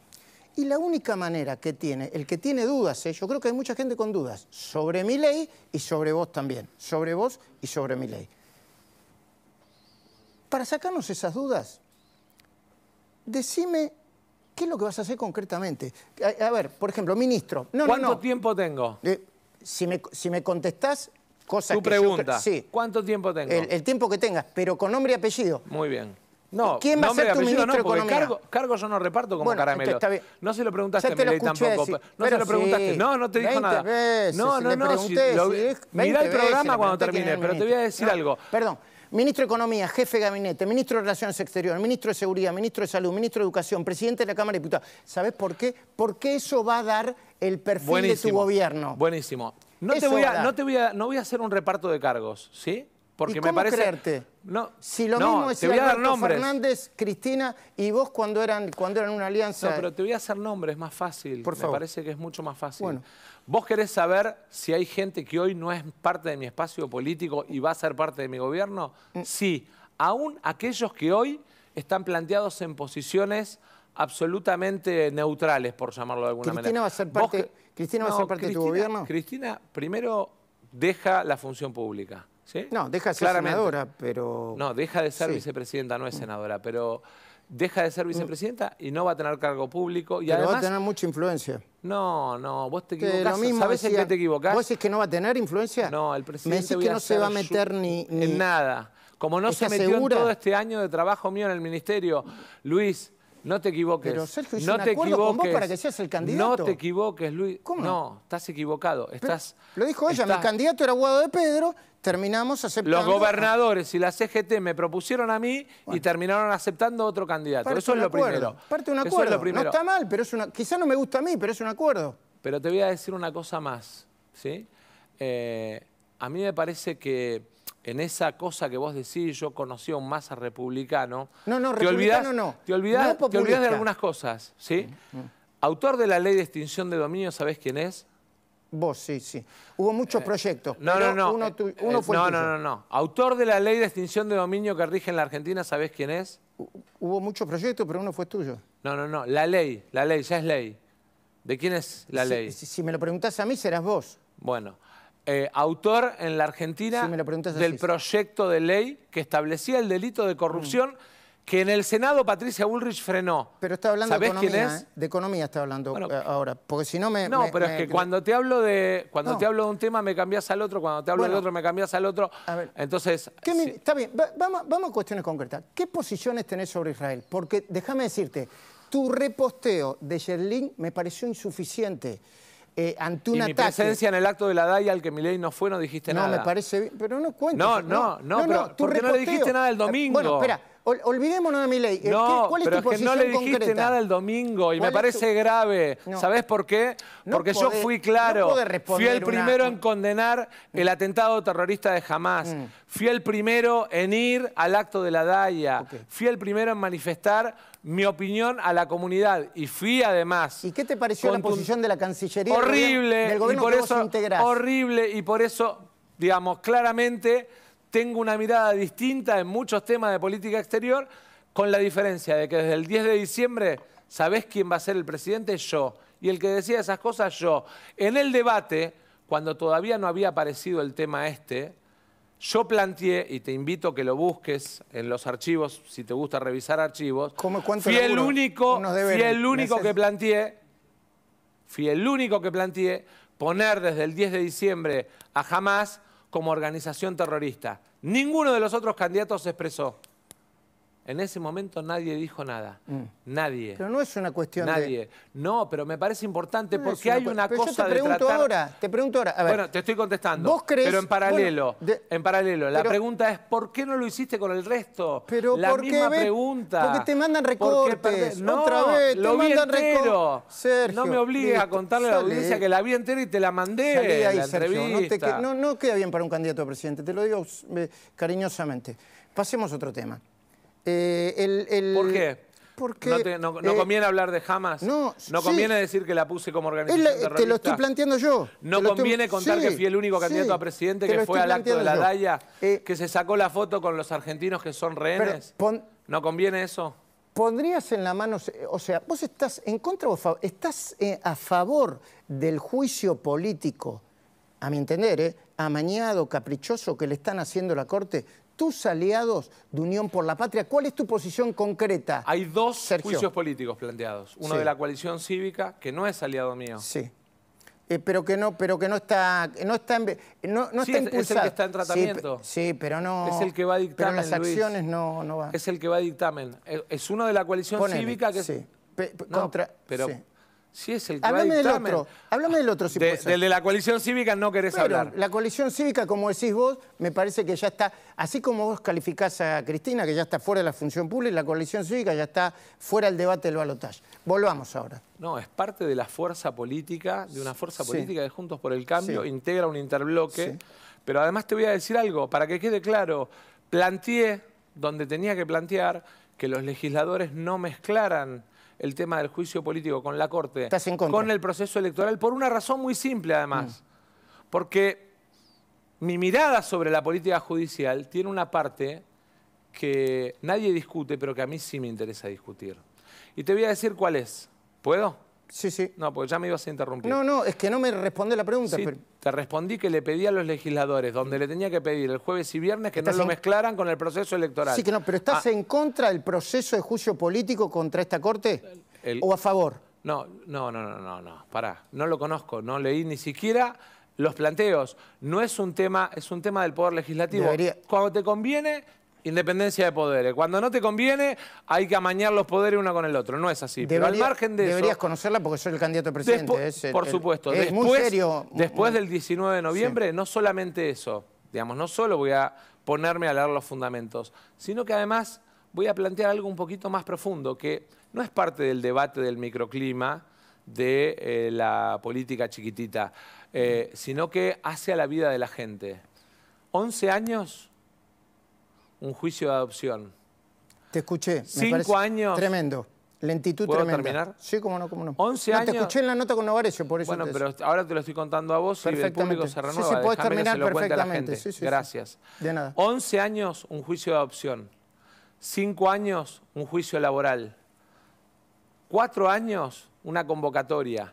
Y la única manera que tiene, el que tiene dudas, ¿eh? yo creo que hay mucha gente con dudas, sobre mi ley y sobre vos también, sobre vos y sobre mi ley. Para sacarnos esas dudas, decime qué es lo que vas a hacer concretamente. A, ver, por ejemplo, ministro. No, ¿Cuánto tiempo tengo? Eh, si, me, si me contestás cosas tu pregunta. sí. ¿Cuánto tiempo tengo? El, el tiempo que tengas, pero con nombre y apellido. Muy bien. No, ¿Quién va a ser tu ministro no, economía? Cargo, yo no reparto como caramelo. No se lo preguntaste a Milei tampoco. no se lo preguntaste. no, no te dijo nada. Veces, no, no, no. Pregunté, el programa cuando termine, pero te voy a decir algo. Perdón. Ministro de Economía, jefe de gabinete, ministro de Relaciones Exteriores, ministro de Seguridad, ministro de Salud, ministro de Educación, presidente de la Cámara de Diputados. ¿Sabés por qué? Porque eso va a dar el perfil de tu gobierno. Buenísimo. No te no te voy a, no voy a hacer un reparto de cargos, ¿sí? Porque me parece. No, si lo mismo es te Fernández, Cristina y vos cuando eran, cuando una alianza. No, pero te voy a hacer nombres, es más fácil. Por favor. Me parece que es mucho más fácil. Vos querés saber si hay gente que hoy no es parte de mi espacio político y va a ser parte de mi gobierno. Mm. Sí, aún aquellos que hoy están planteados en posiciones absolutamente neutrales, por llamarlo de alguna manera. ¿Cristina va a ser parte de tu gobierno? Cristina, primero, deja la función pública. No, deja de ser senadora, pero... No, deja de ser vicepresidenta, no es senadora, pero deja de ser mm. vicepresidenta y no va a tener cargo público. Y pero va a tener mucha influencia. No, no, vos te equivocás. ¿Sabés en qué te equivocás? ¿Vos decís que no va a tener influencia? No, el presidente... Me decís que no se va a meter ni, ni... En nada. Como no se metió en todo este año de trabajo mío en el ministerio, Luis... No te equivoques. Pero no te equivoques. para que seas el candidato. No te equivoques, Luis. ¿Cómo? No, estás equivocado. lo dijo ella, mi candidato era Guado de Pedro, terminamos aceptando... Los gobernadores y la CGT me propusieron a mí y terminaron aceptando otro candidato. Eso es lo primero. Parte un acuerdo. Eso es lo primero. No está mal, pero es una... quizá no me gusta a mí, pero es un acuerdo. Pero te voy a decir una cosa más, ¿sí? Eh, a mí me parece que en esa cosa que vos decís, yo conocí a un masa republicano. No, no, republicano no. Te olvidás, te de algunas cosas, ¿sí? Mm. Autor de la ley de extinción de dominio, ¿sabés quién es? Vos, sí, sí. Hubo muchos eh, proyectos. no, no, no. Uno, eh, eh, fue no, tuyo. no, no, no. Autor de la ley de extinción de dominio que rige en la Argentina, ¿sabés quién es? Hubo muchos proyectos, pero uno fue tuyo. No, no, no. La ley, la ley, ya es ley. ¿De quién es la ley? Si, si me lo preguntás a mí, serás vos. Bueno. Eh, autor en la Argentina del proyecto de ley que establecía el delito de corrupción. Que en el Senado Patricia Bullrich frenó. Pero está hablando de economía. Quién es? Eh, de economía está hablando eh, ahora. Porque si no me. No, pero es que cuando te hablo de. Cuando te hablo de un tema me cambias al otro, cuando te hablo del otro me cambias al otro. Entonces. Está bien, vamos, a cuestiones concretas. ¿Qué posiciones tenés sobre Israel? Porque déjame decirte, tu reposteo de Sherlin me pareció insuficiente. Eh, ante un mi presencia en el acto de la DAI al que ley no fue, no dijiste nada. No, me parece bien, pero no cuento No, no, no, no, no porque no le dijiste nada el domingo. Bueno, espera, olvidémonos de Milei. Eh, no, ¿Cuál es pero es que no le dijiste nada el domingo y me parece grave. ¿Sabés por qué? Porque yo fui claro, fui el primero en condenar el mm. atentado terrorista de Hamas. Mm. Fui el primero en ir al acto de la DAIA. Fui el primero en manifestar mi opinión a la comunidad y fui además. ¿Y qué te pareció la posición de la Cancillería? Horrible, horrible y por eso, digamos, claramente tengo una mirada distinta en muchos temas de política exterior, con la diferencia de que desde el 10 de diciembre, ¿sabés quién va a ser el presidente? Yo. Y el que decía esas cosas, yo. En el debate, cuando todavía no había aparecido el tema este, yo planteé, y te invito a que lo busques en los archivos, si te gusta revisar archivos, ¿Cómo, fui, el único, el único que planteé, fui el único que planteé poner desde el 10 de diciembre a Hamas como organización terrorista. Ninguno de los otros candidatos se expresó. En ese momento nadie dijo nada. Mm. Nadie. Pero no es una cuestión de... nadie. No, pero me parece importante porque hay una pero yo te pregunto ahora, te pregunto ahora. bueno, te estoy contestando. ¿Vos crees... Pero en paralelo, en paralelo. La pregunta es, ¿por qué no lo hiciste con el resto? Pero la misma pregunta. Porque te mandan recortes. No, otra te lo mandan Sergio, No me obligues a contarle a la audiencia eh. que la vi entera y te la mandé ahí, no, queda bien para un candidato a presidente, te lo digo eh, cariñosamente. Pasemos a otro tema. Eh, ¿Por qué? no, eh, conviene hablar de Hamas. No, no conviene decir que la puse como organización Te lo estoy planteando yo. No conviene contar que fui el único candidato a presidente que fue al acto de la Daya, eh, que se sacó la foto con los argentinos que son rehenes. ¿No conviene eso? ¿Pondrías en la mano, o sea, vos estás en contra o estás a favor del juicio político, a mi entender, amañado, caprichoso que le están haciendo la Corte tus aliados de Unión por la Patria. ¿Cuál es tu posición concreta? Hay dos juicios políticos planteados. Uno de la coalición cívica, que no es aliado mío. Sí. Eh, pero que no, pero que no está, no está, en, no, está es, es el que está en tratamiento. Sí, pero no. Es el que va a dictamen. las acciones no, no Es el que va a dictamen. Eh, es uno de la coalición cívica que sí. contra, Sí, es el Háblame del otro. Háblame del otro, si de, Del de la coalición cívica no querés hablar. La coalición cívica, como decís vos, me parece que ya está, así como vos calificás a Cristina, que ya está fuera de la función pública, la coalición cívica ya está fuera del debate del balotaje. Volvamos ahora. No, es parte de la fuerza política, de una fuerza política de Juntos por el Cambio, integra un interbloque. Pero además te voy a decir algo, para que quede claro, planteé donde tenía que plantear que los legisladores no mezclaran el tema del juicio político con la Corte, con el proceso electoral, por una razón muy simple además, mm. porque mi mirada sobre la política judicial tiene una parte que nadie discute, pero que a mí sí me interesa discutir. Y te voy a decir cuál es. ¿Puedo? Sí, sí. No, porque ya me ibas a interrumpir. No, no, es que no me responde la pregunta. Sí, Te respondí que le pedí a los legisladores, donde le tenía que pedir el jueves y viernes, que no lo mezclaran con el proceso electoral. Sí, que no, pero ¿estás ah. en contra del proceso de juicio político contra esta Corte? ¿O a favor? No, no, no, no, no, no, pará, no lo conozco, no leí ni siquiera los planteos. No es un tema, es un tema del Poder Legislativo. Cuando te conviene, Independencia de poderes. Cuando no te conviene, hay que amañar los poderes uno con el otro. No es así. Pero al margen de deberías conocerla porque soy el candidato a presidente. por supuesto. después, Después del 19 de noviembre, no solamente eso. Digamos, no solo voy a ponerme a leer los fundamentos, sino que además voy a plantear algo un poquito más profundo, que no es parte del debate del microclima de eh, la política chiquitita, eh, sino que hace a la vida de la gente. 11 años un juicio de adopción. Te escuché. Cinco me años. Tremendo. Lentitud ¿Puedo tremenda. terminar? Sí, cómo no, cómo no. 11 años. Te escuché en la nota con Novarecio, por eso. Bueno, pero ahora te lo estoy contando a vos y el público se renueva. Sí, sí, podés terminar perfectamente. Sí, sí, Gracias. De nada. Once años, un juicio de adopción. Cinco años, un juicio laboral. Cuatro años, una convocatoria.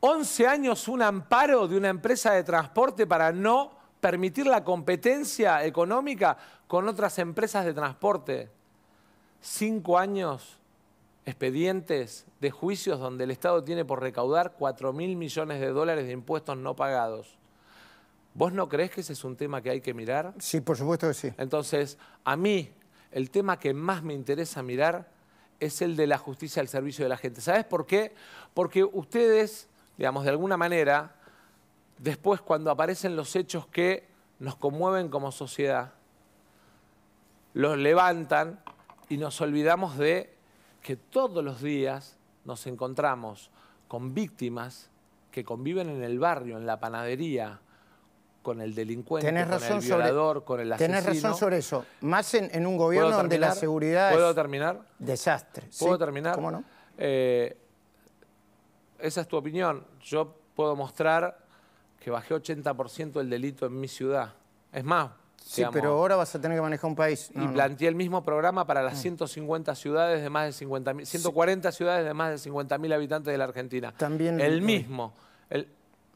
Once años, un amparo de una empresa de transporte para no permitir la competencia económica con otras empresas de transporte. Cinco años expedientes de juicios donde el Estado tiene por recaudar 4 mil millones de dólares de impuestos no pagados. ¿Vos no crees que ese es un tema que hay que mirar? Sí, por supuesto que sí. Entonces, a mí, el tema que más me interesa mirar es el de la justicia al servicio de la gente. ¿Sabes por qué? Porque ustedes, digamos, de alguna manera, después cuando aparecen los hechos que nos conmueven como sociedad, los levantan y nos olvidamos de que todos los días nos encontramos con víctimas que conviven en el barrio, en la panadería, con el delincuente, con el violador, con el asesino. Tenés razón sobre eso. Más en, un gobierno donde la seguridad ¿Puedo terminar? desastre. ¿Puedo terminar? ¿Cómo no? Eh, esa es tu opinión. Yo puedo mostrar que bajé 80% el delito en mi ciudad. Es más. Sí, pero ahora vas a tener que manejar un país. y planteé el mismo programa para las 150 mm. ciudades de más de 50 140 ciudades de más de 50.000 habitantes de la Argentina. También. El mismo.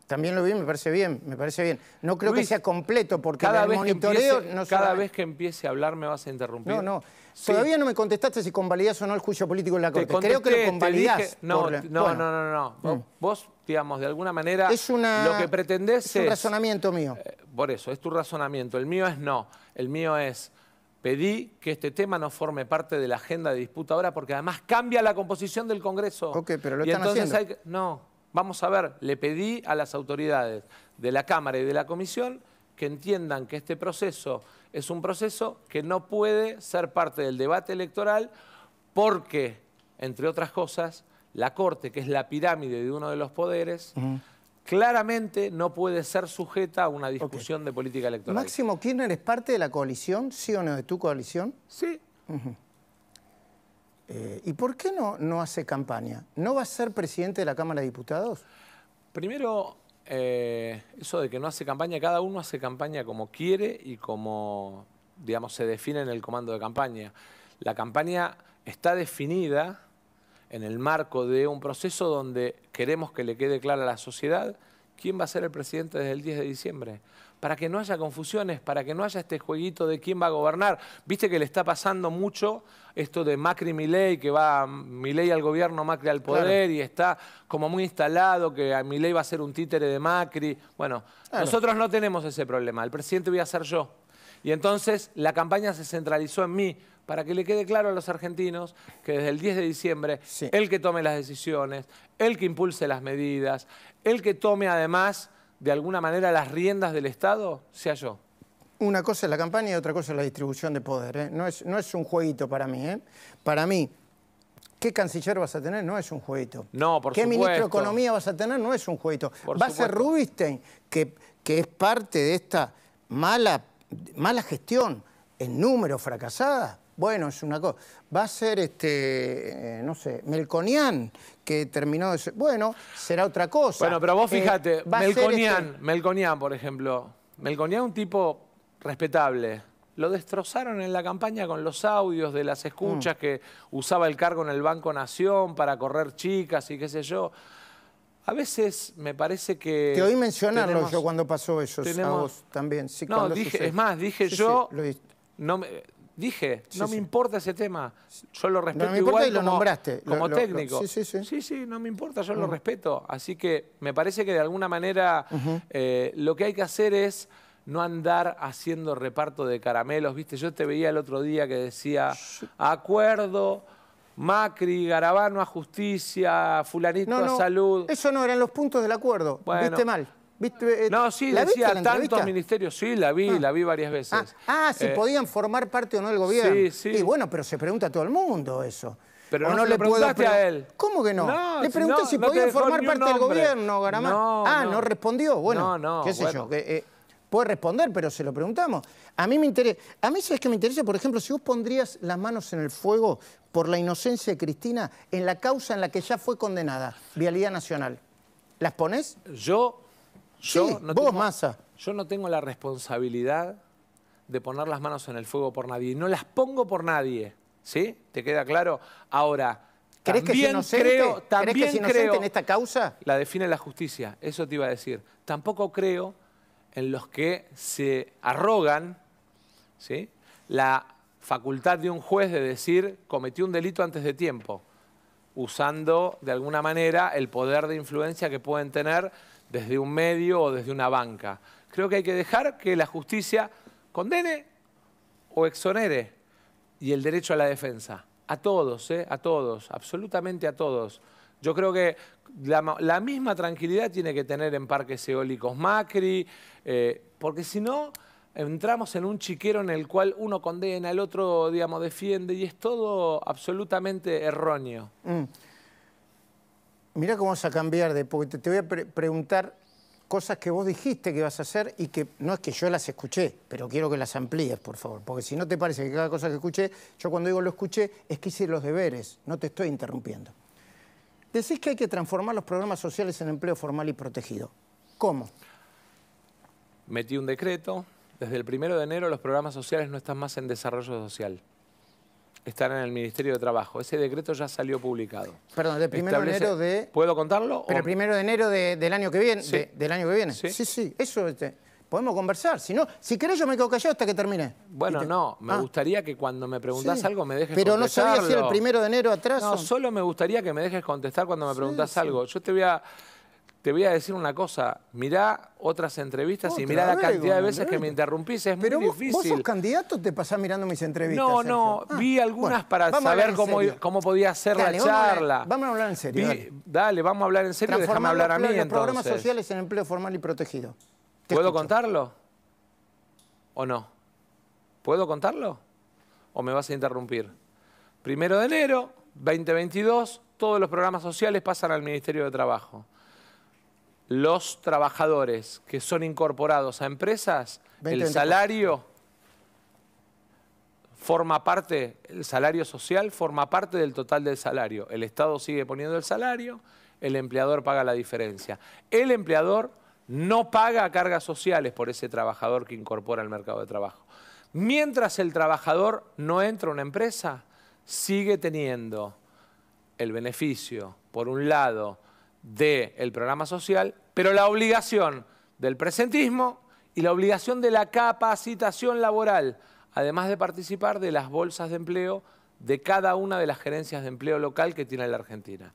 También lo vi, me parece bien, me parece bien. No creo que sea completo porque cada vez monitoreo que empiece, Cada vez que empiece a hablar me vas a interrumpir. No, no. Todavía no me contestaste si convalidás o no el juicio político en la Corte. creo que lo convalidás. no, no, no, no, mm. Vos, digamos, de alguna manera es una, lo que pretendés es... un razonamiento mío. Eh, por eso, es tu razonamiento. El mío es no. El mío es pedí que este tema no forme parte de la agenda de disputa ahora porque además cambia la composición del Congreso. Ok, pero lo están haciendo. que, no, Vamos a ver, le pedí a las autoridades de la Cámara y de la Comisión que entiendan que este proceso es un proceso que no puede ser parte del debate electoral porque, entre otras cosas, la Corte, que es la pirámide de uno de los poderes, claramente no puede ser sujeta a una discusión de política electoral. Máximo Kirchner es parte de la coalición, sí o no, de tu coalición. Sí. Eh, ¿Y por qué no, no hace campaña? ¿No va a ser presidente de la Cámara de Diputados? Primero, eh, eso de que no hace campaña, cada uno hace campaña como quiere y como, digamos, se define en el comando de campaña. La campaña está definida en el marco de un proceso donde queremos que le quede clara a la sociedad quién va a ser el presidente desde el 10 de diciembre para que no haya confusiones, para que no haya este jueguito de quién va a gobernar. Viste que le está pasando mucho esto de Macri Milei, que va Milei al gobierno, Macri al poder, y está como muy instalado que a Milei va a ser un títere de Macri. Bueno, nosotros no tenemos ese problema. El presidente voy a ser yo. Y entonces la campaña se centralizó en mí, para que le quede claro a los argentinos que desde el 10 de diciembre, él el que tome las decisiones, el que impulse las medidas, el que tome además de alguna manera las riendas del Estado sea yo? Una cosa es la campaña y otra cosa es la distribución de poder. ¿eh? No, es, no es un jueguito para mí. ¿eh? Para mí, ¿Qué canciller vas a tener? No es un jueguito. No, por ¿Qué ministro de Economía vas a tener? No es un jueguito. Va a ser Rubinstein, que, que es parte de esta mala, mala gestión en número fracasada bueno, es una cosa. Va a ser, este, eh, no sé, Melconian, que terminó de ser, bueno, será otra cosa. Bueno, pero vos eh, fíjate, Melconian, este Melconian, por ejemplo, Melconian un tipo respetable. Lo destrozaron en la campaña con los audios de las escuchas mm. que usaba el cargo en el Banco Nación para correr chicas y qué sé yo. A veces me parece que... Te oí mencionarlo yo cuando pasó eso, vos también. no, es más, dije yo... no me, Dije, no me importa ese tema, yo lo respeto igual lo como, nombraste. como técnico. sí, sí, sí. sí, no me importa, yo lo mm. respeto. Así que me parece que de alguna manera eh, lo que hay que hacer es no andar haciendo reparto de caramelos. Viste, yo te veía el otro día que decía, acuerdo... Macri, Garabano a justicia, fulanito a salud. Eso no eran los puntos del acuerdo. Viste mal. Eh, no, sí, decía tantos ministerios, sí, la vi, ah. la vi varias veces. Ah, ah si eh, podían formar parte o no del gobierno. Sí, sí. Y bueno, pero se pregunta a todo el mundo eso. Pero no, le preguntaste a él. ¿Cómo que no? le pregunté si podía formar parte del gobierno, Garamán. ah, no. respondió. Bueno, qué sé yo. Eh, puede responder, pero se lo preguntamos. A mí me interesa. A mí, ¿sabes que me interesa? Por ejemplo, si vos pondrías las manos en el fuego por la inocencia de Cristina en la causa en la que ya fue condenada, Vialidad Nacional. ¿Las pones? Yo yo no tengo, masa. Yo no tengo la responsabilidad de poner las manos en el fuego por nadie. No las pongo por nadie. ¿Sí? ¿Te queda claro? Ahora, ¿crees que es creo, también que es en esta causa? La define la justicia, eso te iba a decir. Tampoco creo en los que se arrogan ¿sí? la facultad de un juez de decir cometió un delito antes de tiempo, usando de alguna manera el poder de influencia que pueden tener desde un medio o desde una banca. Creo que hay que dejar que la justicia condene o exonere y el derecho a la defensa. A todos, ¿eh? a todos, absolutamente a todos. Yo creo que la, misma tranquilidad tiene que tener en parques eólicos Macri, eh, porque si no entramos en un chiquero en el cual uno condena, el otro, digamos, defiende, y es todo absolutamente erróneo. Mm. Mira cómo vas a cambiar de, porque te, voy a preguntar cosas que vos dijiste que vas a hacer y que no es que yo las escuché, pero quiero que las amplíes, por favor, porque si no te parece que cada cosa que escuché, yo cuando digo lo escuché es que hice los deberes, no te estoy interrumpiendo. Decís que hay que transformar los programas sociales en empleo formal y protegido. ¿Cómo? Metí un decreto. Desde el primero de enero los programas sociales no están más en desarrollo social. Estar en el Ministerio de Trabajo. Ese decreto ya salió publicado. Perdón, del primero de enero de... ¿Puedo contarlo? Pero el primero de enero del año que viene. Sí. del año que viene. Sí, sí, eso... Este, podemos conversar, si no, si querés yo me quedo callado hasta que termine. Bueno, no, me ah. gustaría que cuando me preguntás algo me dejes Pero no sabía si era el primero de enero atrás. No, solo me gustaría que me dejes contestar cuando me preguntás algo. Yo te voy a te voy a decir una cosa, mirá otras entrevistas y mirá la cantidad de veces que me interrumpís, es muy difícil. vos sos candidato, te pasás mirando mis entrevistas. No, no, ah, vi algunas para saber cómo, cómo, podía ser la charla. Vamos a, hablar en serio. dale. vamos a hablar en serio, déjame hablar a mí los programas sociales en empleo formal y protegido. Te ¿Puedo contarlo? ¿O no? ¿Puedo contarlo? ¿O me vas a interrumpir? Primero de enero, 2022, todos los programas sociales pasan al Ministerio de Trabajo los trabajadores que son incorporados a empresas, el salario forma parte, el salario social forma parte del total del salario. El Estado sigue poniendo el salario, el empleador paga la diferencia. El empleador no paga cargas sociales por ese trabajador que incorpora al mercado de trabajo. Mientras el trabajador no entra a una empresa, sigue teniendo el beneficio, por un lado, del programa social pero la obligación del presentismo y la obligación de la capacitación laboral, además de participar de las bolsas de empleo de cada una de las gerencias de empleo local que tiene la Argentina.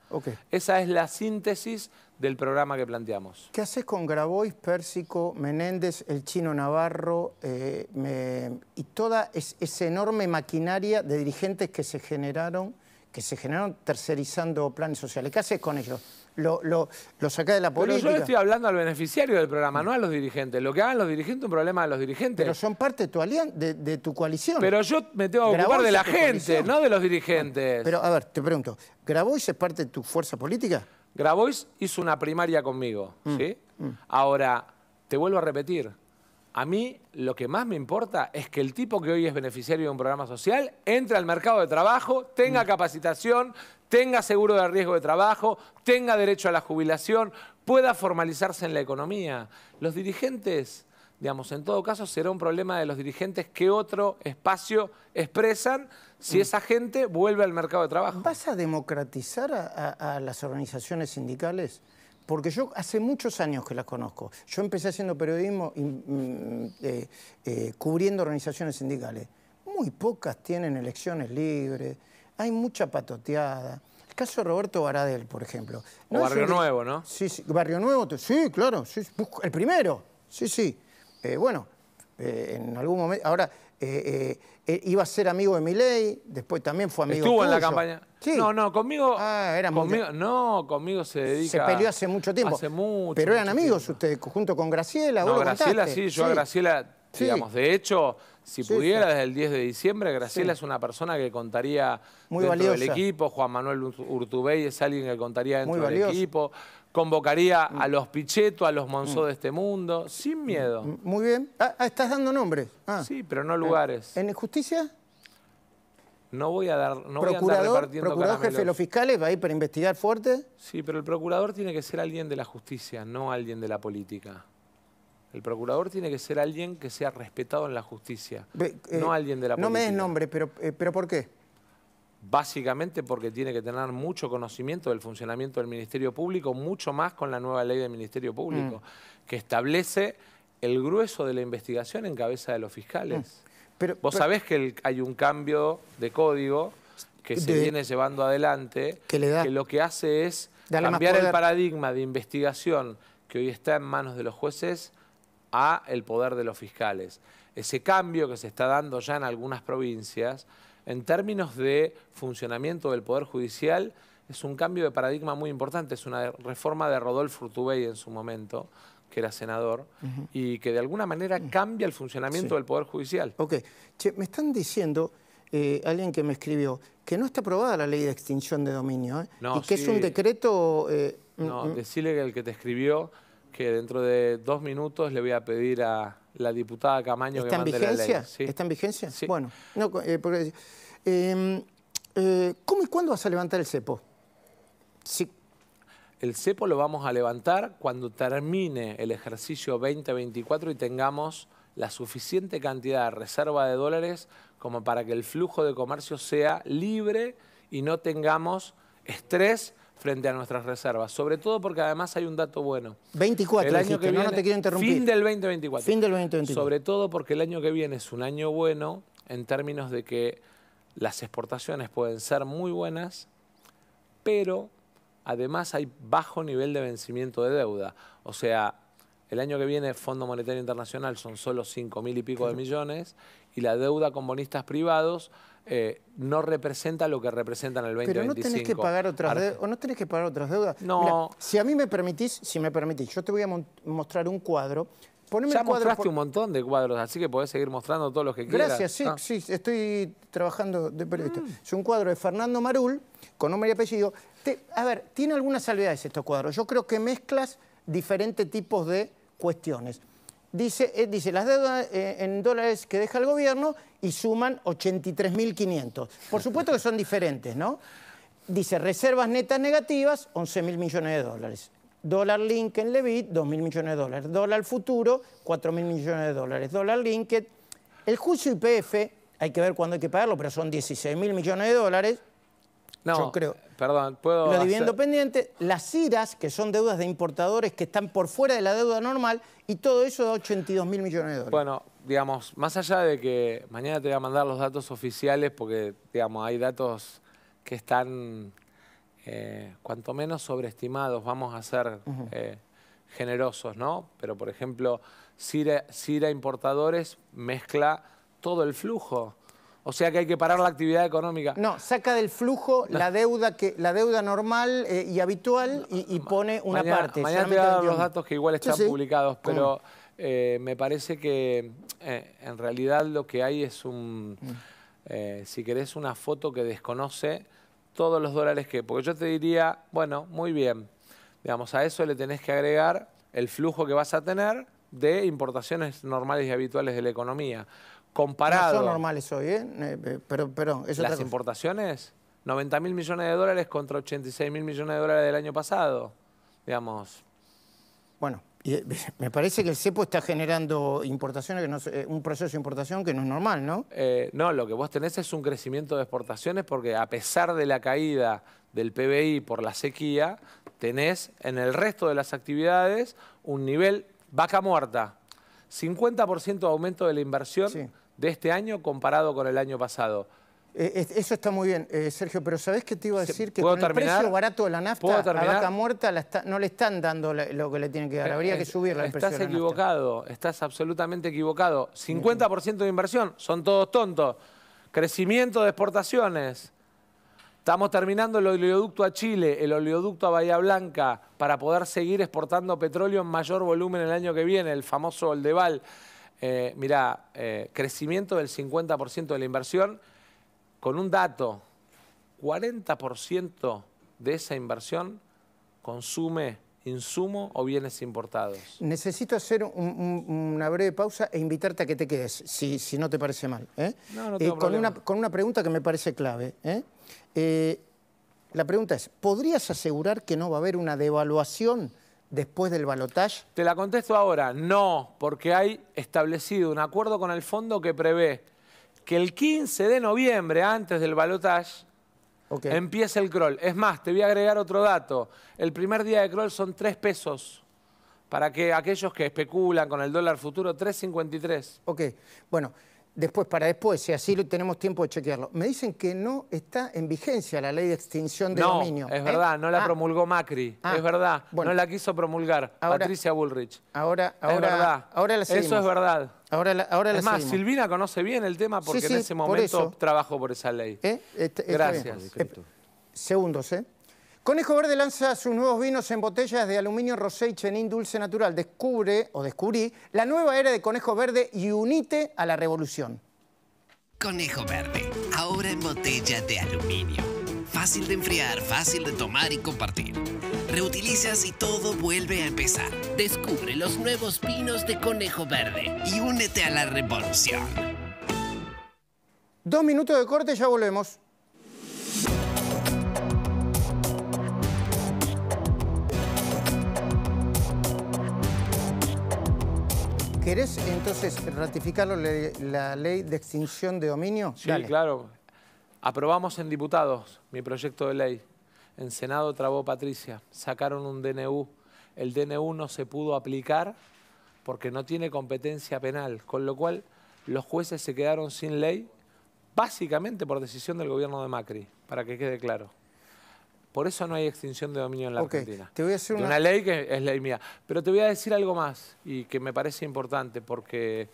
Esa es la síntesis del programa que planteamos. ¿Qué haces con Grabois, Pérsico, Menéndez, el chino Navarro eh, y toda esa enorme maquinaria de dirigentes que se generaron, que se generaron tercerizando planes sociales? ¿Qué haces con ellos? lo, lo, saca de la política. Pero yo le estoy hablando al beneficiario del programa, no a los dirigentes. Lo que hagan los dirigentes es un problema de los dirigentes. Pero son parte de tu, de, tu coalición. Pero yo me tengo que ocupar de la gente, no de los dirigentes. Pero a ver, te pregunto, ¿Grabois es parte de tu fuerza política? Grabois hizo una primaria conmigo, mm. ¿sí? Mm. Ahora, te vuelvo a repetir, a mí lo que más me importa es que el tipo que hoy es beneficiario de un programa social entre al mercado de trabajo, tenga mm. capacitación, tenga seguro de riesgo de trabajo, tenga derecho a la jubilación, pueda formalizarse en la economía. Los dirigentes, digamos, en todo caso será un problema de los dirigentes que otro espacio expresan si mm. esa gente vuelve al mercado de trabajo. ¿Vas a democratizar a las organizaciones sindicales? porque yo hace muchos años que las conozco. Yo empecé haciendo periodismo mm, eh, eh, cubriendo organizaciones sindicales. Muy pocas tienen elecciones libres, hay mucha patoteada. El caso de Roberto Baradel, por ejemplo. Barrio Nuevo, ¿no? Sí, sí, Barrio Nuevo, sí, claro, sí, el primero, sí, sí. Eh, bueno, en algún momento, ahora eh, eh, eh, iba a ser amigo de ley después también fue amigo de Estuvo en la campaña. No, no, conmigo. Ah, No, conmigo se dedica. Se peleó hace mucho tiempo. Pero eran amigos ustedes, junto con Graciela. No, Graciela sí, yo a Graciela, digamos, de hecho, si pudiera, desde el 10 de diciembre, Graciela es una persona que contaría dentro del equipo. Juan Manuel Urtubey es alguien que contaría dentro del equipo convocaría a mm. los Pichetto, a los Monzó mm. de este mundo, sin mm. miedo. Muy bien. Ah, ah, estás dando nombres. Ah. Sí, pero no eh, lugares. ¿En justicia? No voy a dar, no voy a ¿Procurador jefe de los fiscales va a ir para investigar fuerte? Sí, pero el procurador tiene que ser alguien de la justicia, no alguien de la política. El procurador tiene que ser alguien que sea respetado en la justicia, no eh, alguien de la política. No me des nombre, pero, eh, pero ¿por qué? básicamente porque tiene que tener mucho conocimiento del funcionamiento del Ministerio Público, mucho más con la nueva ley del Ministerio Público, mm. que establece el grueso de la investigación en cabeza de los fiscales. Mm. Vos sabés que hay un cambio de código que se viene llevando adelante, que, lo que hace es cambiar el paradigma de investigación que hoy está en manos de los jueces a el poder de los fiscales. Ese cambio que se está dando ya en algunas provincias en términos de funcionamiento del Poder Judicial, es un cambio de paradigma muy importante, es una reforma de Rodolfo Urtubey en su momento, que era senador, y que de alguna manera cambia el funcionamiento del Poder Judicial. Ok, che, me están diciendo, eh, alguien que me escribió, que no está aprobada la ley de extinción de dominio, ¿eh? y que es un decreto... Eh, mm, no, mm. decirle que el que te escribió que dentro de dos minutos le voy a pedir a la diputada Camaño ¿Está en vigencia? ¿Está en vigencia? Sí. Bueno, eh, em, eh, ¿cómo y cuándo vas a levantar el cepo? Sí. El cepo lo vamos a levantar cuando termine el ejercicio 2024 y tengamos la suficiente cantidad de reserva de dólares como para que el flujo de comercio sea libre y no tengamos estrés frente a nuestras reservas, sobre todo porque además hay un dato bueno. 24, el año que viene, no, no te quiero interrumpir. Fin del 2024. Fin del 2024. Sobre todo porque el año que viene es un año bueno en términos de que las exportaciones pueden ser muy buenas, pero además hay bajo nivel de vencimiento de deuda. O sea, el año que viene Fondo Monetario Internacional son solo 5 mil y pico de millones y la deuda con bonistas privados eh, no representa lo que representan el 2025. Pero no tenés que pagar otras deudas, o no tenés que pagar otras deudas. No. si a mí me permitís, si me permitís, yo te voy a mostrar un cuadro. Poneme ya cuadro mostraste un montón de cuadros, así que podés seguir mostrando todos los que quieras. Gracias, sí, ah. sí, estoy trabajando de periodista. Mm. Es un cuadro de Fernando Marul, con nombre y apellido. a ver, tiene algunas salvedades estos cuadros. Yo creo que mezclas diferentes tipos de cuestiones. Eh, dice, las deudas eh, en dólares que deja el gobierno y suman 83.500. Por supuesto que son diferentes, ¿no? Dice reservas netas negativas, 11.000 millones de dólares. Dólar en Levit, 2.000 millones de dólares. Dólar futuro, 4.000 millones de dólares. Dólar linked El juicio IPF, hay que ver cuándo hay que pagarlo, pero son 16.000 millones de dólares. No, creo. Perdón, puedo. Lo dividiendo pendiente, las IRAS, que son deudas de importadores que están por fuera de la deuda normal, y todo eso da 82 mil millones de dólares. Bueno, digamos, más allá de que mañana te voy a mandar los datos oficiales, porque, digamos, hay datos que están eh, cuanto menos sobreestimados, vamos a ser eh, generosos, ¿no? Pero, por ejemplo, Cira Importadores mezcla todo el flujo o sea que hay que parar la actividad económica. No, saca del flujo la deuda que la deuda normal eh, y habitual y, pone una parte. Mañana te voy los datos que igual están publicados, pero eh, me parece que eh, en realidad lo que hay es un, mm. si querés, una foto que desconoce todos los dólares que... Porque yo te diría, bueno, muy bien, digamos, a eso le tenés que agregar el flujo que vas a tener de importaciones normales y habituales de la economía comparado... son normales hoy, ¿eh? eh pero, pero ¿Las importaciones? 90 mil millones de dólares contra 86 mil millones de dólares del año pasado, digamos. Bueno, me parece que el CEPO está generando importaciones, que no eh, un proceso de importación que no es normal, ¿no? Eh, no, lo que vos tenés es un crecimiento de exportaciones porque a pesar de la caída del PBI por la sequía, tenés en el resto de las actividades un nivel vaca muerta. 50% de aumento de la inversión de este año comparado con el año pasado. Eh, eso está muy bien, eh, Sergio, pero ¿sabés qué te iba a decir? Que el precio barato de la nafta, a vaca muerta no le están dando lo que le tienen que dar. Eh, habría que subir el precio Estás equivocado, estás absolutamente equivocado. 50% de inversión, son todos tontos. Crecimiento de exportaciones, Estamos terminando el oleoducto a Chile, el oleoducto a Bahía Blanca, para poder seguir exportando petróleo en mayor volumen el año que viene, el famoso Oldeval. Eh, mirá, eh, crecimiento del 50% de la inversión, con un dato, 40% de esa inversión consume insumo o bienes importados. Necesito hacer una breve pausa e invitarte a que te quedes, si, no te parece mal. ¿eh? con, una, con una pregunta que me parece clave. ¿eh? Eh, la pregunta es, ¿podrías asegurar que no va a haber una devaluación después del balotaje? Te la contesto ahora, no, porque hay establecido un acuerdo con el fondo que prevé que el 15 de noviembre, antes del balotaje, empiece el crawl. Es más, te voy a agregar otro dato. El primer día de crawl son 3 pesos para que aquellos que especulan con el dólar futuro, 3.53. Ok, bueno después para después, si así lo tenemos tiempo de chequearlo. Me dicen que no está en vigencia la ley de extinción de no, dominio. es ¿eh? verdad, no la ah. promulgó Macri, es ah, verdad, no la quiso promulgar Patricia Bullrich. Ahora, ahora, ahora la seguimos. Eso es verdad. Ahora la, ahora es más, Silvina conoce bien el tema porque en ese momento trabajó por esa ley. ¿Eh? Este, este Gracias. Eh, segundos, ¿eh? Conejo Verde lanza sus nuevos vinos en botellas de aluminio rosé y chenín dulce natural. Descubre o descubrí la nueva era de Conejo Verde y unite a la revolución. Conejo Verde, ahora en botellas de aluminio. Fácil de enfriar, fácil de tomar y compartir. Reutilizas y todo vuelve a empezar. Descubre los nuevos vinos de Conejo Verde y únete a la revolución. Dos minutos de corte, y ya volvemos. ¿Querés entonces ratificar la ley de extinción de dominio? Sí, claro. Aprobamos en diputados mi proyecto de ley. En Senado trabó Patricia. Sacaron un DNU. El DNU no se pudo aplicar porque no tiene competencia penal, con lo cual los jueces se quedaron sin ley, básicamente por decisión del gobierno de Macri, para que quede claro. Por eso no hay extinción de dominio en la Argentina. Te voy a hacer una... ley que es ley mía. Pero te voy a decir algo más y que me parece importante porque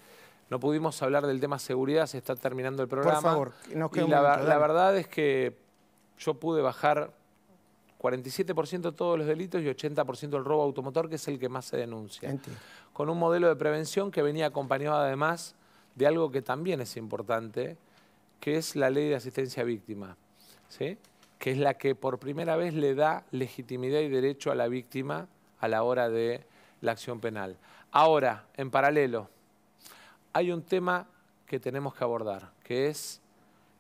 no pudimos hablar del tema seguridad, se está terminando el programa. Por favor, nos la, verdad es que yo pude bajar 47% todos los delitos y 80% el robo automotor, que es el que más se denuncia. Entiendo. Con un modelo de prevención que venía acompañado además de algo que también es importante, que es la ley de asistencia víctima. ¿Sí? que es la que por primera vez le da legitimidad y derecho a la víctima a la hora de la acción penal. Ahora, en paralelo, hay un tema que tenemos que abordar, que es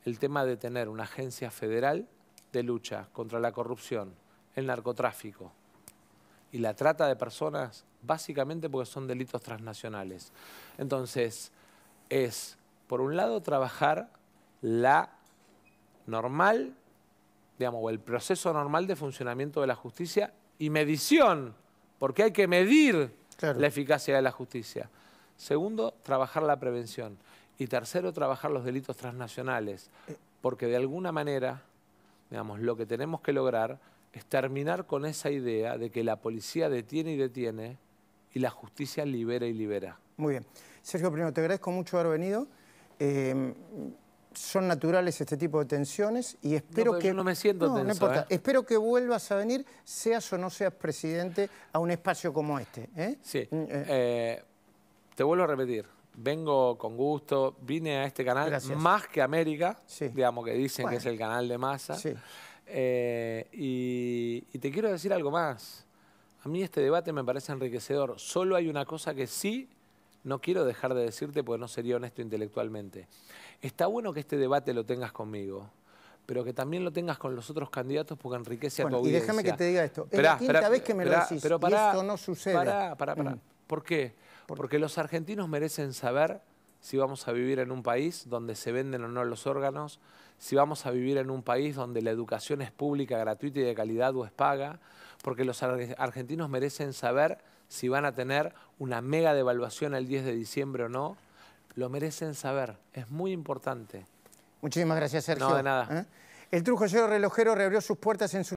el tema de tener una agencia federal de lucha contra la corrupción, el narcotráfico y la trata de personas, básicamente porque son delitos transnacionales. Entonces, es, por un lado, trabajar la normal digamos, o el proceso normal de funcionamiento de la justicia y medición, porque hay que medir la eficacia de la justicia. Segundo, trabajar la prevención. Y tercero, trabajar los delitos transnacionales, eh. porque de alguna manera, digamos, lo que tenemos que lograr es terminar con esa idea de que la policía detiene y detiene y la justicia libera y libera. Muy bien. Sergio primero, te agradezco mucho haber venido. Eh, son naturales este tipo de tensiones y espero que... no me siento ¿eh? Espero que vuelvas a venir, seas o no seas presidente, a un espacio como este. ¿eh? Sí. Mm, eh. te vuelvo a repetir. Vengo con gusto, vine a este canal más que América, digamos que dicen que es el canal de masa. Y, y te quiero decir algo más. A mí este debate me parece enriquecedor. Solo hay una cosa que sí no quiero dejar de decirte porque no sería honesto intelectualmente está bueno que este debate lo tengas conmigo, pero que también lo tengas con los otros candidatos porque enriquece a tu y Y déjame que te diga esto. es la quinta vez que me lo decís pero esto no sucede. Pará, pará, mm. ¿Por qué? Porque los argentinos merecen saber si vamos a vivir en un país donde se venden o no los órganos, si vamos a vivir en un país donde la educación es pública, gratuita y de calidad o es paga, porque los argentinos merecen saber si van a tener una mega devaluación el 10 de diciembre o no, lo merecen saber. Es muy importante. Muchísimas gracias, Sergio. No, de nada. ¿Eh? El Trujo Relojero reabrió sus puertas en su